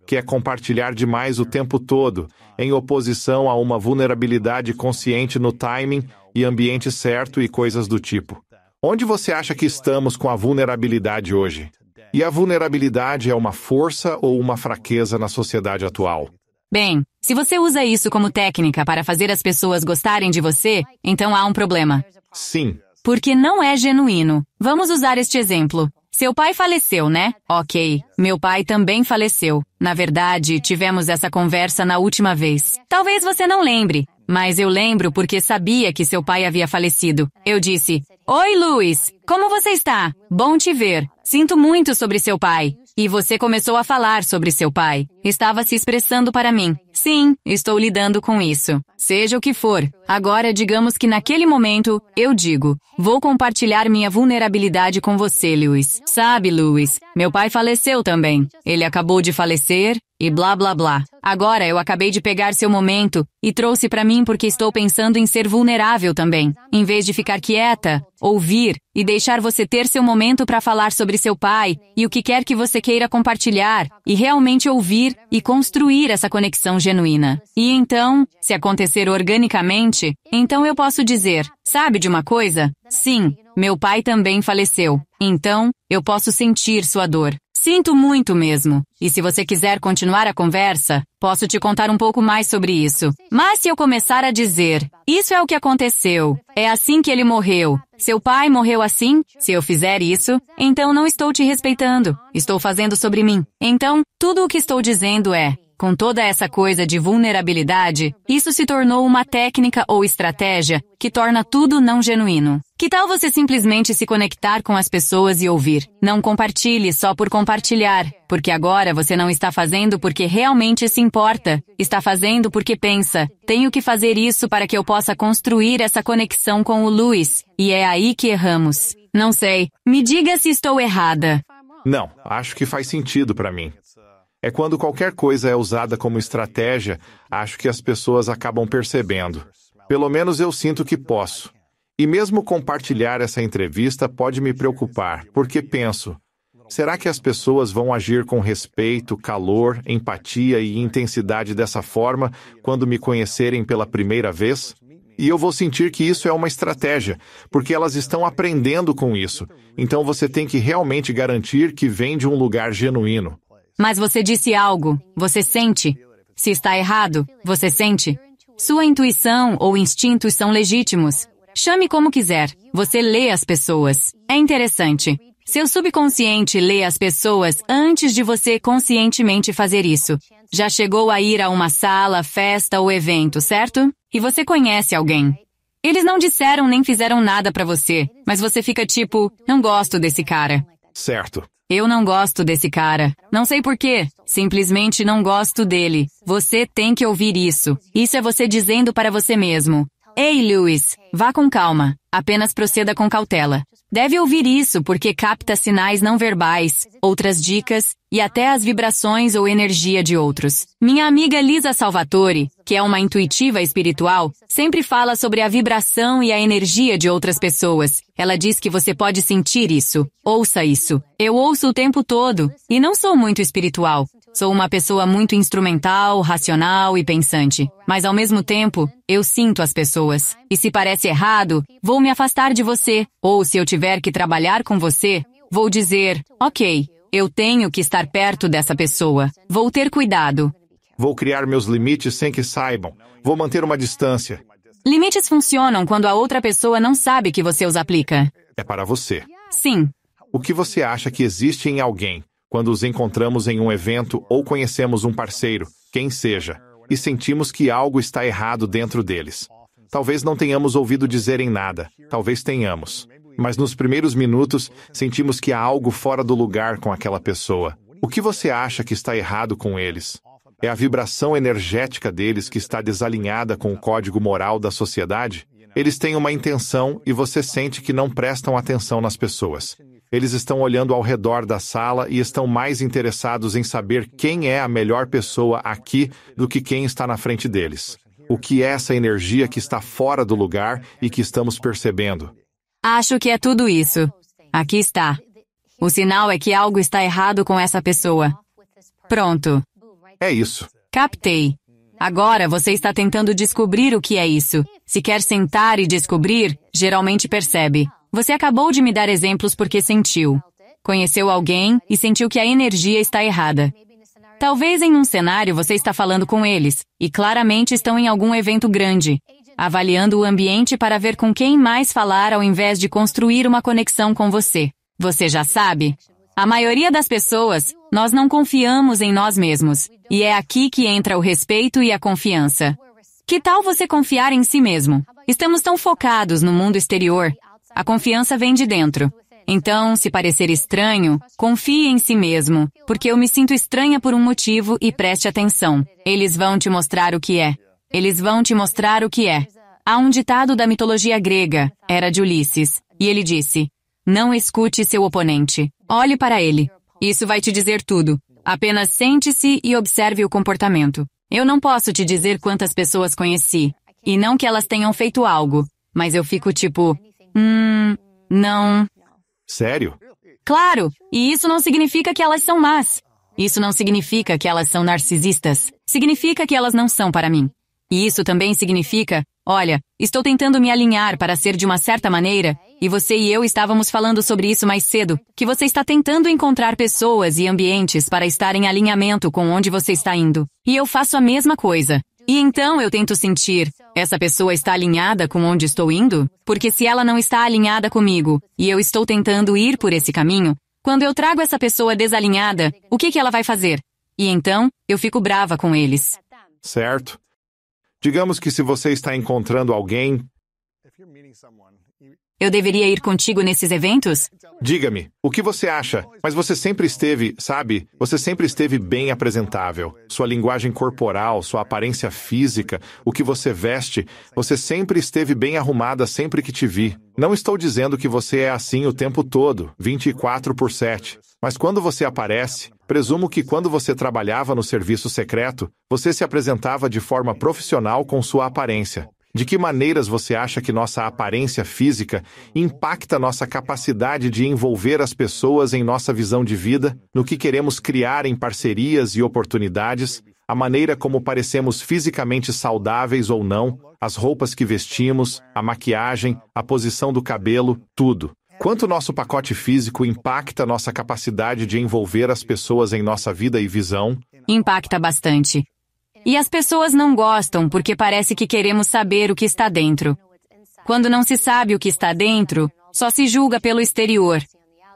B: que é compartilhar demais o tempo todo, em oposição a uma vulnerabilidade consciente no timing e ambiente certo e coisas do tipo. Onde você acha que estamos com a vulnerabilidade hoje? E a vulnerabilidade é uma força ou uma fraqueza na sociedade atual?
A: Bem, se você usa isso como técnica para fazer as pessoas gostarem de você, então há um problema. Sim. Porque não é genuíno. Vamos usar este exemplo. Seu pai faleceu, né? Ok. Meu pai também faleceu. Na verdade, tivemos essa conversa na última vez. Talvez você não lembre, mas eu lembro porque sabia que seu pai havia falecido. Eu disse: Oi, Luiz, como você está? Bom te ver. Sinto muito sobre seu pai. E você começou a falar sobre seu pai. Estava se expressando para mim. Sim, estou lidando com isso. Seja o que for. Agora, digamos que naquele momento, eu digo: vou compartilhar minha vulnerabilidade com você, Lewis. Sabe, Lewis, meu pai faleceu também. Ele acabou de falecer, e blá blá blá. Agora eu acabei de pegar seu momento e trouxe para mim porque estou pensando em ser vulnerável também. Em vez de ficar quieta, ouvir e deixar você ter seu momento para falar sobre seu pai e o que quer que você queira compartilhar e realmente ouvir e construir essa conexão genuína. E então, se acontecer organicamente, então eu posso dizer: sabe de uma coisa? Sim, meu pai também faleceu. Então, eu posso sentir sua dor. Sinto muito mesmo. E se você quiser continuar a conversa, posso te contar um pouco mais sobre isso. Mas se eu começar a dizer, isso é o que aconteceu, é assim que ele morreu, seu pai morreu assim, se eu fizer isso, então não estou te respeitando, estou fazendo sobre mim. Então, tudo o que estou dizendo é, com toda essa coisa de vulnerabilidade, isso se tornou uma técnica ou estratégia que torna tudo não genuíno. Que tal você simplesmente se conectar com as pessoas e ouvir? Não compartilhe só por compartilhar, porque agora você não está fazendo porque realmente se importa, está fazendo porque pensa, tenho que fazer isso para que eu possa construir essa conexão com o Luiz, e é aí que erramos. Não sei, me diga se estou errada.
B: Não, acho que faz sentido para mim. É quando qualquer coisa é usada como estratégia, acho que as pessoas acabam percebendo. Pelo menos eu sinto que posso. E mesmo compartilhar essa entrevista pode me preocupar, porque penso: será que as pessoas vão agir com respeito, calor, empatia e intensidade dessa forma quando me conhecerem pela primeira vez? E eu vou sentir que isso é uma estratégia, porque elas estão aprendendo com isso. Então você tem que realmente garantir que vem de um lugar genuíno.
A: Mas você disse algo, você sente. Se está errado, você sente. Sua intuição ou instintos são legítimos. Chame como quiser, você lê as pessoas. É interessante. Seu subconsciente lê as pessoas antes de você conscientemente fazer isso. Já chegou a ir a uma sala, festa ou evento, certo? E você conhece alguém. Eles não disseram nem fizeram nada para você, mas você fica tipo, não gosto desse cara. Certo. Eu não gosto desse cara. Não sei por quê. Simplesmente não gosto dele. Você tem que ouvir isso. Isso é você dizendo para você mesmo. Ei, Lewis, vá com calma. Apenas proceda com cautela. Deve ouvir isso porque capta sinais não verbais, outras dicas e até as vibrações ou energia de outros. Minha amiga Lisa Salvatore, que é uma intuitiva espiritual, sempre fala sobre a vibração e a energia de outras pessoas. Ela diz que você pode sentir isso, ouça isso. Eu ouço o tempo todo e não sou muito espiritual, Sou uma pessoa muito instrumental, racional e pensante, mas ao mesmo tempo, eu sinto as pessoas. E se parece errado, vou me afastar de você, ou se eu tiver que trabalhar com você, vou dizer: ok, eu tenho que estar perto dessa pessoa, vou ter cuidado.
B: Vou criar meus limites sem que saibam, vou manter uma distância.
A: Limites funcionam quando a outra pessoa não sabe que você os aplica.
B: É para você. Sim. O que você acha que existe em alguém quando os encontramos em um evento ou conhecemos um parceiro, quem seja, e sentimos que algo está errado dentro deles. Talvez não tenhamos ouvido dizerem nada, talvez tenhamos. Mas nos primeiros minutos, sentimos que há algo fora do lugar com aquela pessoa. O que você acha que está errado com eles? É a vibração energética deles que está desalinhada com o código moral da sociedade? Eles têm uma intenção e você sente que não prestam atenção nas pessoas. Eles estão olhando ao redor da sala e estão mais interessados em saber quem é a melhor pessoa aqui do que quem está na frente deles. O que é essa energia que está fora do lugar e que estamos percebendo?
A: Acho que é tudo isso. Aqui está. O sinal é que algo está errado com essa pessoa. Pronto. É isso. Captei. Agora você está tentando descobrir o que é isso. Se quer sentar e descobrir, geralmente percebe. Você acabou de me dar exemplos porque sentiu. Conheceu alguém e sentiu que a energia está errada. Talvez em um cenário você está falando com eles e claramente estão em algum evento grande, avaliando o ambiente para ver com quem mais falar ao invés de construir uma conexão com você. Você já sabe? A maioria das pessoas, nós não confiamos em nós mesmos, e é aqui que entra o respeito e a confiança. Que tal você confiar em si mesmo? Estamos tão focados no mundo exterior a confiança vem de dentro. Então, se parecer estranho, confie em si mesmo, porque eu me sinto estranha por um motivo e preste atenção. Eles vão te mostrar o que é. Eles vão te mostrar o que é. Há um ditado da mitologia grega, era de Ulisses, e ele disse: Não escute seu oponente. Olhe para ele. Isso vai te dizer tudo. Apenas sente-se e observe o comportamento. Eu não posso te dizer quantas pessoas conheci, e não que elas tenham feito algo, mas eu fico tipo, Hum, não. Sério? Claro, e isso não significa que elas são más. Isso não significa que elas são narcisistas. Significa que elas não são para mim. E isso também significa, olha, estou tentando me alinhar para ser de uma certa maneira, e você e eu estávamos falando sobre isso mais cedo, que você está tentando encontrar pessoas e ambientes para estar em alinhamento com onde você está indo. E eu faço a mesma coisa. E então eu tento sentir: essa pessoa está alinhada com onde estou indo? Porque se ela não está alinhada comigo e eu estou tentando ir por esse caminho, quando eu trago essa pessoa desalinhada, o que, que ela vai fazer? E então eu fico brava com eles.
B: Certo. Digamos que se você está encontrando alguém
A: eu deveria ir contigo nesses eventos?
B: Diga-me, o que você acha? Mas você sempre esteve, sabe? Você sempre esteve bem apresentável. Sua linguagem corporal, sua aparência física, o que você veste, você sempre esteve bem arrumada sempre que te vi. Não estou dizendo que você é assim o tempo todo, 24 por 7. Mas quando você aparece, presumo que quando você trabalhava no serviço secreto, você se apresentava de forma profissional com sua aparência. De que maneiras você acha que nossa aparência física impacta nossa capacidade de envolver as pessoas em nossa visão de vida, no que queremos criar em parcerias e oportunidades, a maneira como parecemos fisicamente saudáveis ou não, as roupas que vestimos, a maquiagem, a posição do cabelo, tudo. Quanto nosso pacote físico impacta nossa capacidade de envolver as pessoas em nossa vida e visão?
A: Impacta bastante. E as pessoas não gostam porque parece que queremos saber o que está dentro. Quando não se sabe o que está dentro, só se julga pelo exterior.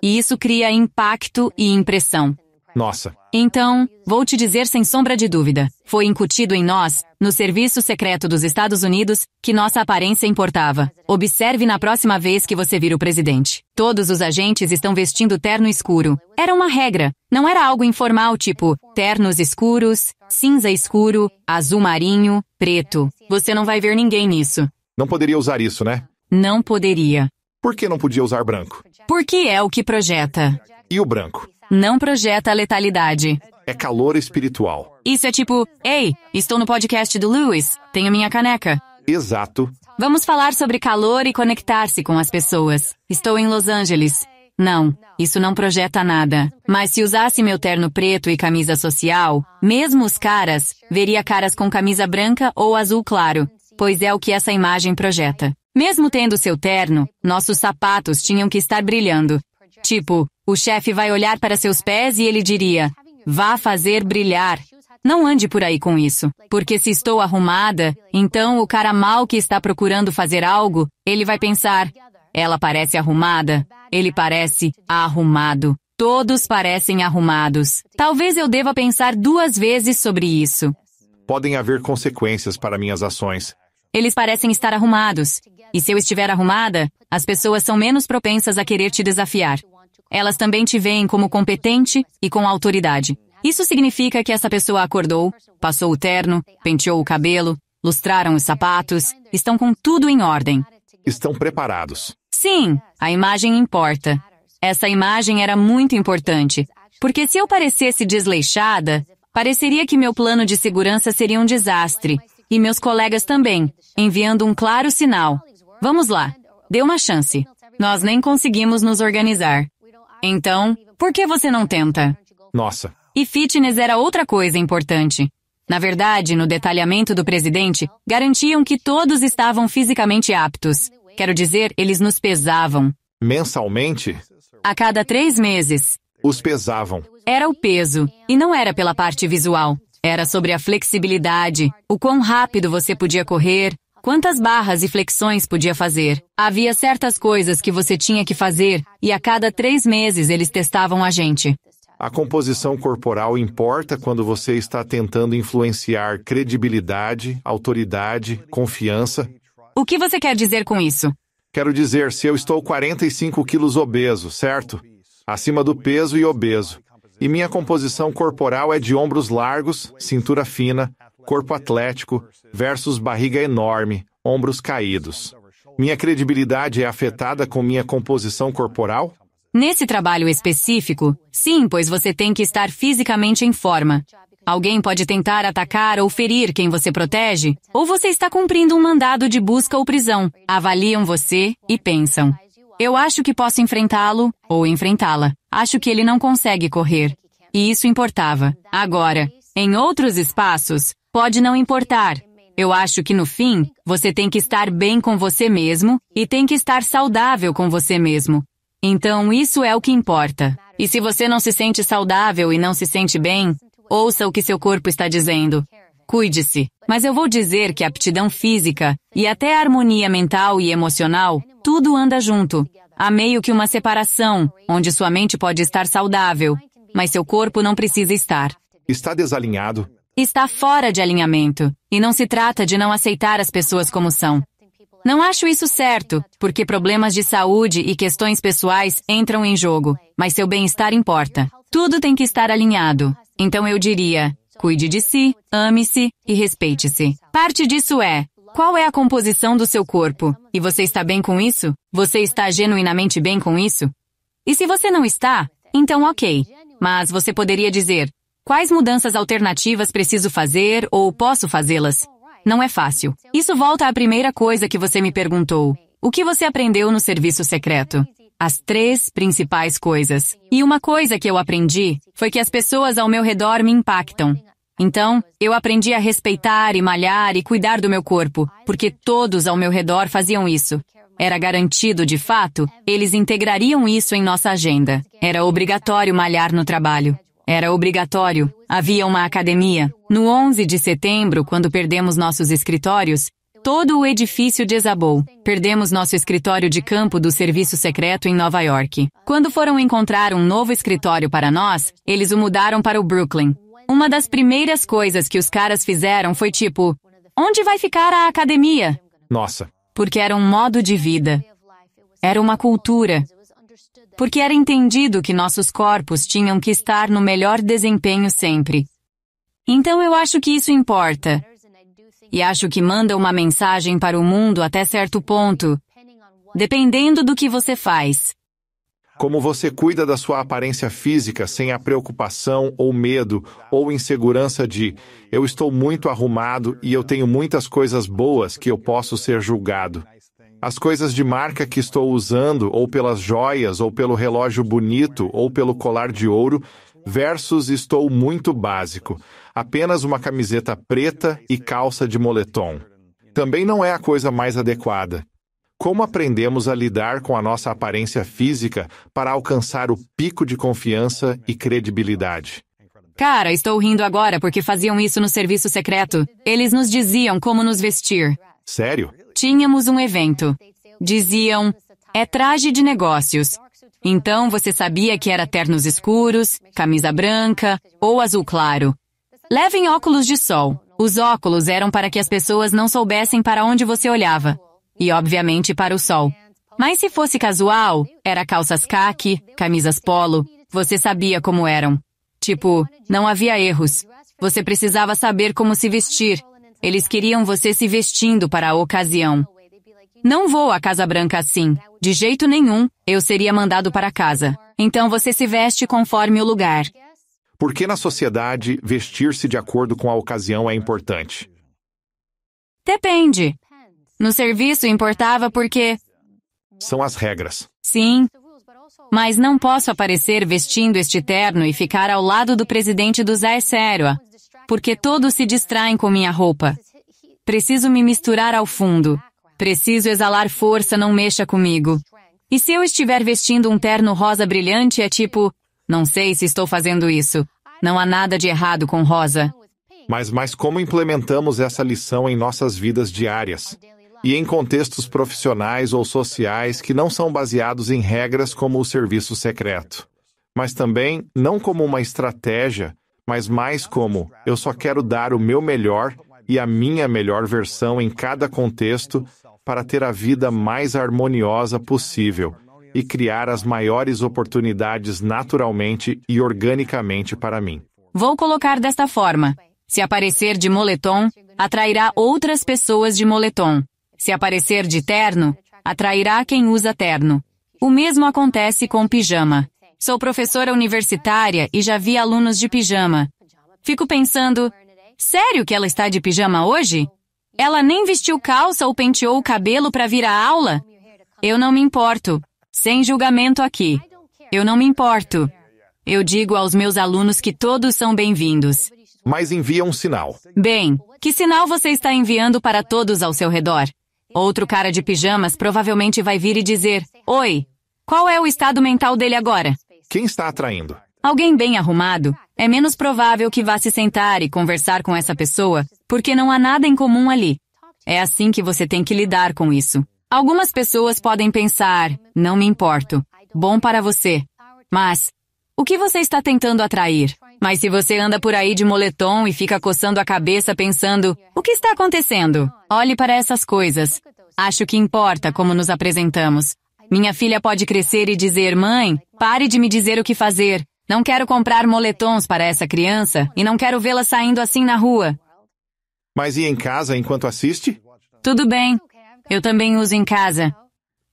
A: E isso cria impacto e impressão. Nossa. Então, vou te dizer sem sombra de dúvida, foi incutido em nós, no Serviço Secreto dos Estados Unidos, que nossa aparência importava. Observe na próxima vez que você vir o presidente. Todos os agentes estão vestindo terno escuro. Era uma regra, não era algo informal, tipo ternos escuros, cinza escuro, azul marinho, preto. Você não vai ver ninguém nisso.
B: Não poderia usar isso, né? Não poderia. Por que não podia usar branco?
A: Porque é o que
B: projeta. E o branco?
A: Não projeta letalidade.
B: É calor espiritual.
A: Isso é tipo, ei, estou no podcast do Lewis, tenho minha caneca.
B: Exato.
A: Vamos falar sobre calor e conectar-se com as pessoas. Estou em Los Angeles. Não, isso não projeta nada. Mas se usasse meu terno preto e camisa social, mesmo os caras, veria caras com camisa branca ou azul claro, pois é o que essa imagem projeta. Mesmo tendo seu terno, nossos sapatos tinham que estar brilhando. Tipo, o chefe vai olhar para seus pés e ele diria: vá fazer brilhar. Não ande por aí com isso, porque se estou arrumada, então o cara mal que está procurando fazer algo, ele vai pensar: ela parece arrumada, ele parece arrumado. Todos parecem arrumados. Talvez eu deva pensar duas vezes sobre
B: isso. Podem haver consequências para minhas ações.
A: Eles parecem estar arrumados. E se eu estiver arrumada, as pessoas são menos propensas a querer te desafiar. Elas também te veem como competente e com autoridade. Isso significa que essa pessoa acordou, passou o terno, penteou o cabelo, lustraram os sapatos, estão com tudo em
B: ordem. Estão preparados.
A: Sim, a imagem importa. Essa imagem era muito importante, porque se eu parecesse desleixada, pareceria que meu plano de segurança seria um desastre e meus colegas também, enviando um claro sinal. Vamos lá, dê uma chance. Nós nem conseguimos nos organizar. Então, por que você não tenta? Nossa. E fitness era outra coisa importante. Na verdade, no detalhamento do presidente, garantiam que todos estavam fisicamente aptos. Quero dizer, eles nos pesavam.
B: Mensalmente?
A: A cada três meses.
B: Os pesavam.
A: Era o peso, e não era pela parte visual. Era sobre a flexibilidade, o quão rápido você podia correr, quantas barras e flexões podia fazer. Havia certas coisas que você tinha que fazer e a cada três meses eles testavam a gente.
B: A composição corporal importa quando você está tentando influenciar credibilidade, autoridade, confiança.
A: O que você quer dizer com isso?
B: Quero dizer, se eu estou 45 quilos obeso, certo? Acima do peso e obeso e minha composição corporal é de ombros largos, cintura fina, corpo atlético, versus barriga enorme, ombros caídos. Minha credibilidade é afetada com minha composição corporal?
A: Nesse trabalho específico, sim, pois você tem que estar fisicamente em forma. Alguém pode tentar atacar ou ferir quem você protege, ou você está cumprindo um mandado de busca ou prisão. Avaliam você e pensam: eu acho que posso enfrentá-lo ou enfrentá-la. Acho que ele não consegue correr. E isso importava. Agora, em outros espaços, pode não importar. Eu acho que no fim, você tem que estar bem com você mesmo e tem que estar saudável com você mesmo. Então, isso é o que importa. E se você não se sente saudável e não se sente bem, ouça o que seu corpo está dizendo. Cuide-se, mas eu vou dizer que aptidão física e até harmonia mental e emocional, tudo anda junto. Há meio que uma separação, onde sua mente pode estar saudável, mas seu corpo não precisa estar.
B: Está desalinhado?
A: Está fora de alinhamento, e não se trata de não aceitar as pessoas como são. Não acho isso certo, porque problemas de saúde e questões pessoais entram em jogo, mas seu bem-estar importa. Tudo tem que estar alinhado. Então eu diria, Cuide de si, ame-se e respeite-se. Parte disso é qual é a composição do seu corpo? E você está bem com isso? Você está genuinamente bem com isso? E se você não está, então ok. Mas você poderia dizer: quais mudanças alternativas preciso fazer ou posso fazê-las? Não é fácil. Isso volta à primeira coisa que você me perguntou: o que você aprendeu no serviço secreto? as três principais coisas. E uma coisa que eu aprendi foi que as pessoas ao meu redor me impactam. Então, eu aprendi a respeitar e malhar e cuidar do meu corpo, porque todos ao meu redor faziam isso. Era garantido, de fato, eles integrariam isso em nossa agenda. Era obrigatório malhar no trabalho. Era obrigatório. Havia uma academia. No 11 de setembro, quando perdemos nossos escritórios, todo o edifício desabou. Perdemos nosso escritório de campo do Serviço Secreto em Nova York. Quando foram encontrar um novo escritório para nós, eles o mudaram para o Brooklyn. Uma das primeiras coisas que os caras fizeram foi tipo: onde vai ficar a academia? Nossa. Porque era um modo de vida. Era uma cultura. Porque era entendido que nossos corpos tinham que estar no melhor desempenho sempre. Então eu acho que isso importa. E acho que manda uma mensagem para o mundo até certo ponto, dependendo do que você faz.
B: Como você cuida da sua aparência física sem a preocupação ou medo ou insegurança de eu estou muito arrumado e eu tenho muitas coisas boas que eu posso ser julgado. As coisas de marca que estou usando, ou pelas joias, ou pelo relógio bonito, ou pelo colar de ouro, versus estou muito básico apenas uma camiseta preta e calça de moletom. Também não é a coisa mais adequada. Como aprendemos a lidar com a nossa aparência física para alcançar o pico de confiança e credibilidade?
A: Cara, estou rindo agora porque faziam isso no serviço secreto. Eles nos diziam como nos vestir. Sério? Tínhamos um evento. Diziam: é traje de negócios. Então você sabia que era ternos escuros, camisa branca ou azul claro, Levem óculos de sol. Os óculos eram para que as pessoas não soubessem para onde você olhava. E, obviamente, para o sol. Mas se fosse casual, era calças caque, camisas polo, você sabia como eram. Tipo, não havia erros. Você precisava saber como se vestir. Eles queriam você se vestindo para a ocasião. Não vou à Casa Branca assim. De jeito nenhum, eu seria mandado para casa. Então você se veste conforme o lugar.
B: Por que na sociedade vestir-se de acordo com a ocasião é importante?
A: Depende. No serviço importava porque.
B: São as regras.
A: Sim. Mas não posso aparecer vestindo este terno e ficar ao lado do presidente do Zé Sério, porque todos se distraem com minha roupa. Preciso me misturar ao fundo. Preciso exalar força, não mexa comigo. E se eu estiver vestindo um terno rosa brilhante, é tipo, não sei se estou fazendo isso. Não há nada de errado com rosa.
B: Mas, mas como implementamos essa lição em nossas vidas diárias? E em contextos profissionais ou sociais que não são baseados em regras como o serviço secreto. Mas também, não como uma estratégia, mas mais como eu só quero dar o meu melhor e a minha melhor versão em cada contexto para ter a vida mais harmoniosa possível e criar as maiores oportunidades naturalmente e organicamente para mim.
A: Vou colocar desta forma: se aparecer de moletom, atrairá outras pessoas de moletom. Se aparecer de terno, atrairá quem usa terno. O mesmo acontece com pijama. Sou professora universitária e já vi alunos de pijama. Fico pensando, sério que ela está de pijama hoje? Ela nem vestiu calça ou penteou o cabelo para vir à aula? Eu não me importo. Sem julgamento aqui. Eu não me importo. Eu digo aos meus alunos que todos são bem-vindos.
B: Mas envia um
A: sinal. Bem, que sinal você está enviando para todos ao seu redor? Outro cara de pijamas provavelmente vai vir e dizer: Oi, qual é o estado mental dele agora?
B: Quem está atraindo?
A: Alguém bem arrumado, é menos provável que vá se sentar e conversar com essa pessoa, porque não há nada em comum ali. É assim que você tem que lidar com isso. Algumas pessoas podem pensar, não me importo, bom para você. Mas, o que você está tentando atrair? Mas se você anda por aí de moletom e fica coçando a cabeça pensando, o que está acontecendo? Olhe para essas coisas. Acho que importa como nos apresentamos. Minha filha pode crescer e dizer, mãe, pare de me dizer o que fazer. Não quero comprar moletons para essa criança e não quero vê-la saindo assim na rua.
B: Mas e em casa enquanto assiste?
A: Tudo bem, eu também uso em casa,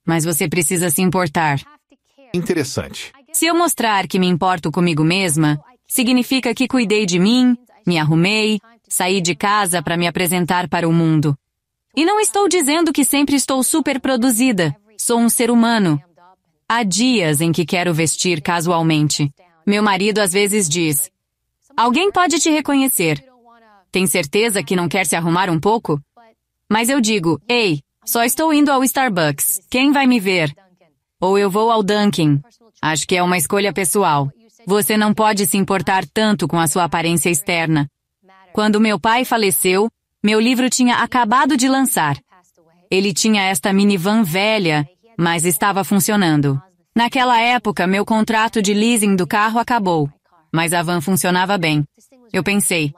A: mas você precisa se importar.
B: Interessante.
A: Se eu mostrar que me importo comigo mesma, significa que cuidei de mim, me arrumei, saí de casa para me apresentar para o mundo. E não estou dizendo que sempre estou super produzida. Sou um ser humano. Há dias em que quero vestir casualmente. Meu marido às vezes diz: Alguém pode te reconhecer. Tem certeza que não quer se arrumar um pouco? Mas eu digo: Ei, só estou indo ao Starbucks. Quem vai me ver? Ou eu vou ao Dunkin'. Acho que é uma escolha pessoal. Você não pode se importar tanto com a sua aparência externa. Quando meu pai faleceu, meu livro tinha acabado de lançar. Ele tinha esta minivan velha, mas estava funcionando. Naquela época, meu contrato de leasing do carro acabou, mas a van funcionava bem. Eu pensei,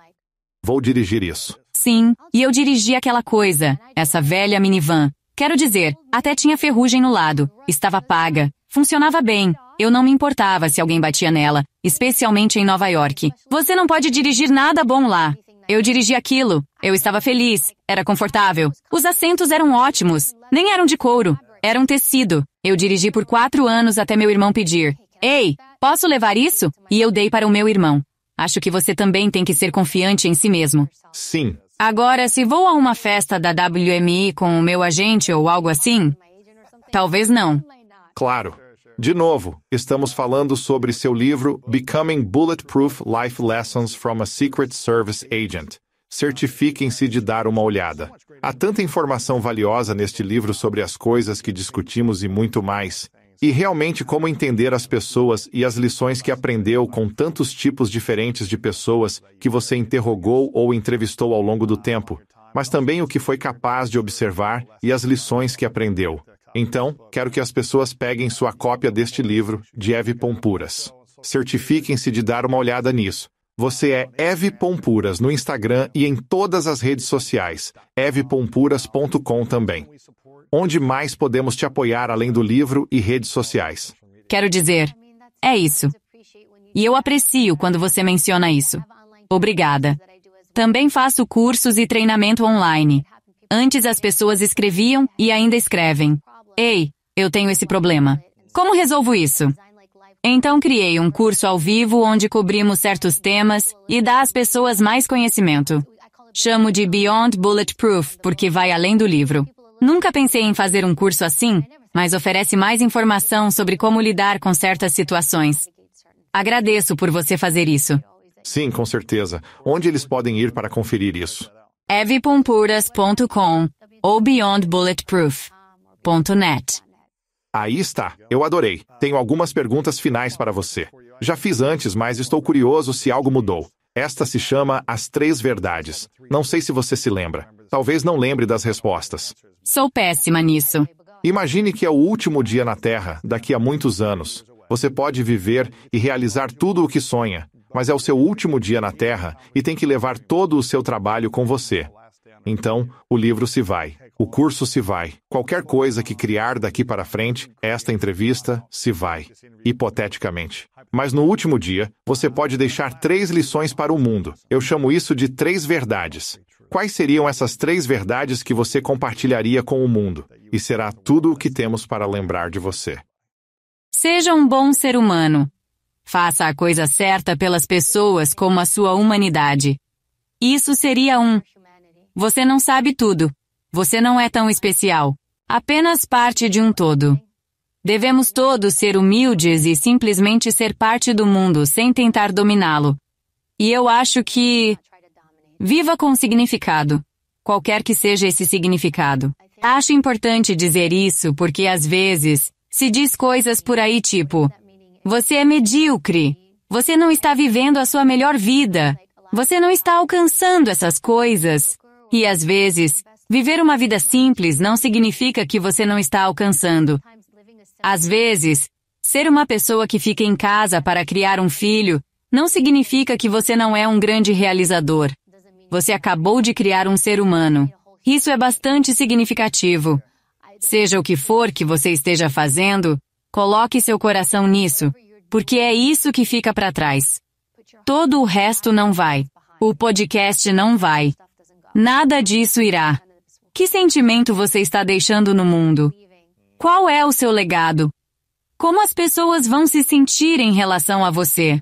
B: Vou dirigir isso.
A: Sim, e eu dirigi aquela coisa, essa velha minivan. Quero dizer, até tinha ferrugem no lado, estava paga, funcionava bem. Eu não me importava se alguém batia nela, especialmente em Nova York. Você não pode dirigir nada bom lá. Eu dirigi aquilo, eu estava feliz, era confortável. Os assentos eram ótimos, nem eram de couro, era um tecido. Eu dirigi por quatro anos até meu irmão pedir: Ei, posso levar isso? E eu dei para o meu irmão. Acho que você também tem que ser confiante em si mesmo. Sim. Agora, se vou a uma festa da WMI com o meu agente ou algo assim, talvez não.
B: Claro. De novo, estamos falando sobre seu livro Becoming Bulletproof Life Lessons from a Secret Service Agent. Certifiquem-se de dar uma olhada. Há tanta informação valiosa neste livro sobre as coisas que discutimos e muito mais. E realmente como entender as pessoas e as lições que aprendeu com tantos tipos diferentes de pessoas que você interrogou ou entrevistou ao longo do tempo, mas também o que foi capaz de observar e as lições que aprendeu. Então, quero que as pessoas peguem sua cópia deste livro, de Eve Pompuras. Certifiquem-se de dar uma olhada nisso. Você é Eve Pompuras no Instagram e em todas as redes sociais, evepompuras.com também. Onde mais podemos te apoiar além do livro e redes sociais?
A: Quero dizer, é isso. E eu aprecio quando você menciona isso. Obrigada. Também faço cursos e treinamento online. Antes as pessoas escreviam e ainda escrevem. Ei, eu tenho esse problema. Como resolvo isso? Então criei um curso ao vivo onde cobrimos certos temas e dá às pessoas mais conhecimento. Chamo de Beyond Bulletproof porque vai além do livro. Nunca pensei em fazer um curso assim, mas oferece mais informação sobre como lidar com certas situações. Agradeço por você fazer isso.
B: Sim, com certeza. Onde eles podem ir para conferir isso?
A: evpompuras.com ou beyondbulletproof.net.
B: Aí está, eu adorei. Tenho algumas perguntas finais para você. Já fiz antes, mas estou curioso se algo mudou. Esta se chama As Três Verdades. Não sei se você se lembra. Talvez não lembre das respostas.
A: Sou péssima
B: nisso. Imagine que é o último dia na Terra, daqui a muitos anos. Você pode viver e realizar tudo o que sonha, mas é o seu último dia na Terra e tem que levar todo o seu trabalho com você. Então, o livro se vai, o curso se vai, qualquer coisa que criar daqui para frente, esta entrevista se vai, hipoteticamente. Mas no último dia, você pode deixar três lições para o mundo. Eu chamo isso de três verdades. Quais seriam essas três verdades que você compartilharia com o mundo? E será tudo o que temos para lembrar de você.
A: Seja um bom ser humano. Faça a coisa certa pelas pessoas como a sua humanidade. Isso seria um. Você não sabe tudo. Você não é tão especial. Apenas parte de um todo. Devemos todos ser humildes e simplesmente ser parte do mundo sem tentar dominá-lo. E eu acho que Viva com significado. Qualquer que seja esse significado. Acho importante dizer isso porque às vezes se diz coisas por aí tipo: Você é medíocre. Você não está vivendo a sua melhor vida. Você não está alcançando essas coisas. E às vezes, viver uma vida simples não significa que você não está alcançando. Às vezes, ser uma pessoa que fica em casa para criar um filho não significa que você não é um grande realizador. Você acabou de criar um ser humano. Isso é bastante significativo. Seja o que for que você esteja fazendo, coloque seu coração nisso, porque é isso que fica para trás. Todo o resto não vai. O podcast não vai. Nada disso irá. Que sentimento você está deixando no mundo? Qual é o seu legado? Como as pessoas vão se sentir em relação a você?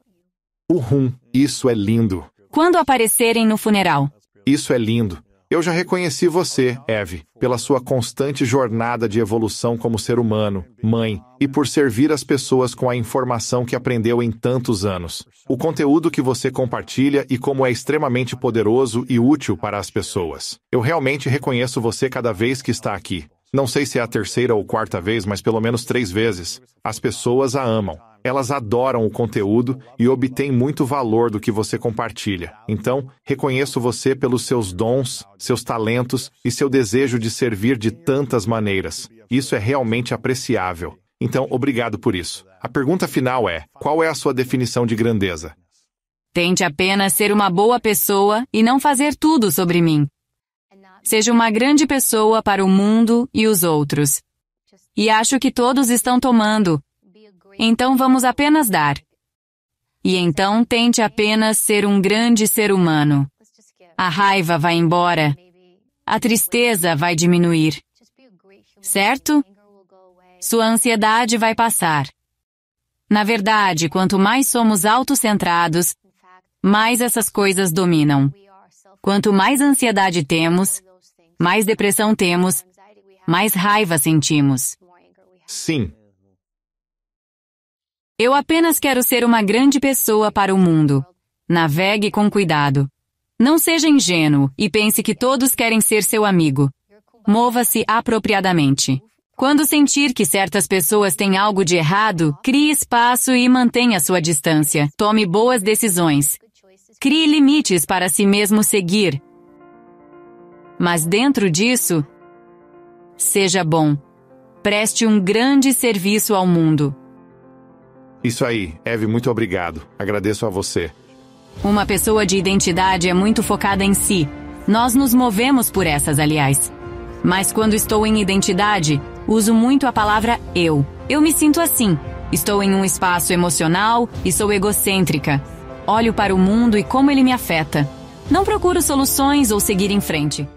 B: Uhum, isso é lindo
A: quando aparecerem no funeral.
B: Isso é lindo. Eu já reconheci você, Eve, pela sua constante jornada de evolução como ser humano, mãe, e por servir as pessoas com a informação que aprendeu em tantos anos. O conteúdo que você compartilha e como é extremamente poderoso e útil para as pessoas. Eu realmente reconheço você cada vez que está aqui. Não sei se é a terceira ou quarta vez, mas pelo menos três vezes. As pessoas a amam. Elas adoram o conteúdo e obtêm muito valor do que você compartilha. Então, reconheço você pelos seus dons, seus talentos e seu desejo de servir de tantas maneiras. Isso é realmente apreciável. Então, obrigado por isso. A pergunta final é: qual é a sua definição de grandeza?
A: Tente apenas ser uma boa pessoa e não fazer tudo sobre mim. Seja uma grande pessoa para o mundo e os outros. E acho que todos estão tomando. Então vamos apenas dar. E então tente apenas ser um grande ser humano. A raiva vai embora. A tristeza vai diminuir. Certo? Sua ansiedade vai passar. Na verdade, quanto mais somos autocentrados, mais essas coisas dominam. Quanto mais ansiedade temos, mais depressão temos, mais raiva sentimos. Sim. Eu apenas quero ser uma grande pessoa para o mundo. Navegue com cuidado. Não seja ingênuo e pense que todos querem ser seu amigo. Mova-se apropriadamente. Quando sentir que certas pessoas têm algo de errado, crie espaço e mantenha sua distância. Tome boas decisões. Crie limites para si mesmo seguir. Mas dentro disso, seja bom. Preste um grande serviço ao mundo.
B: Isso aí, Eve, muito obrigado. Agradeço a você.
A: Uma pessoa de identidade é muito focada em si. Nós nos movemos por essas, aliás. Mas quando estou em identidade, uso muito a palavra eu. Eu me sinto assim. Estou em um espaço emocional e sou egocêntrica. Olho para o mundo e como ele me afeta. Não procuro soluções ou seguir em frente.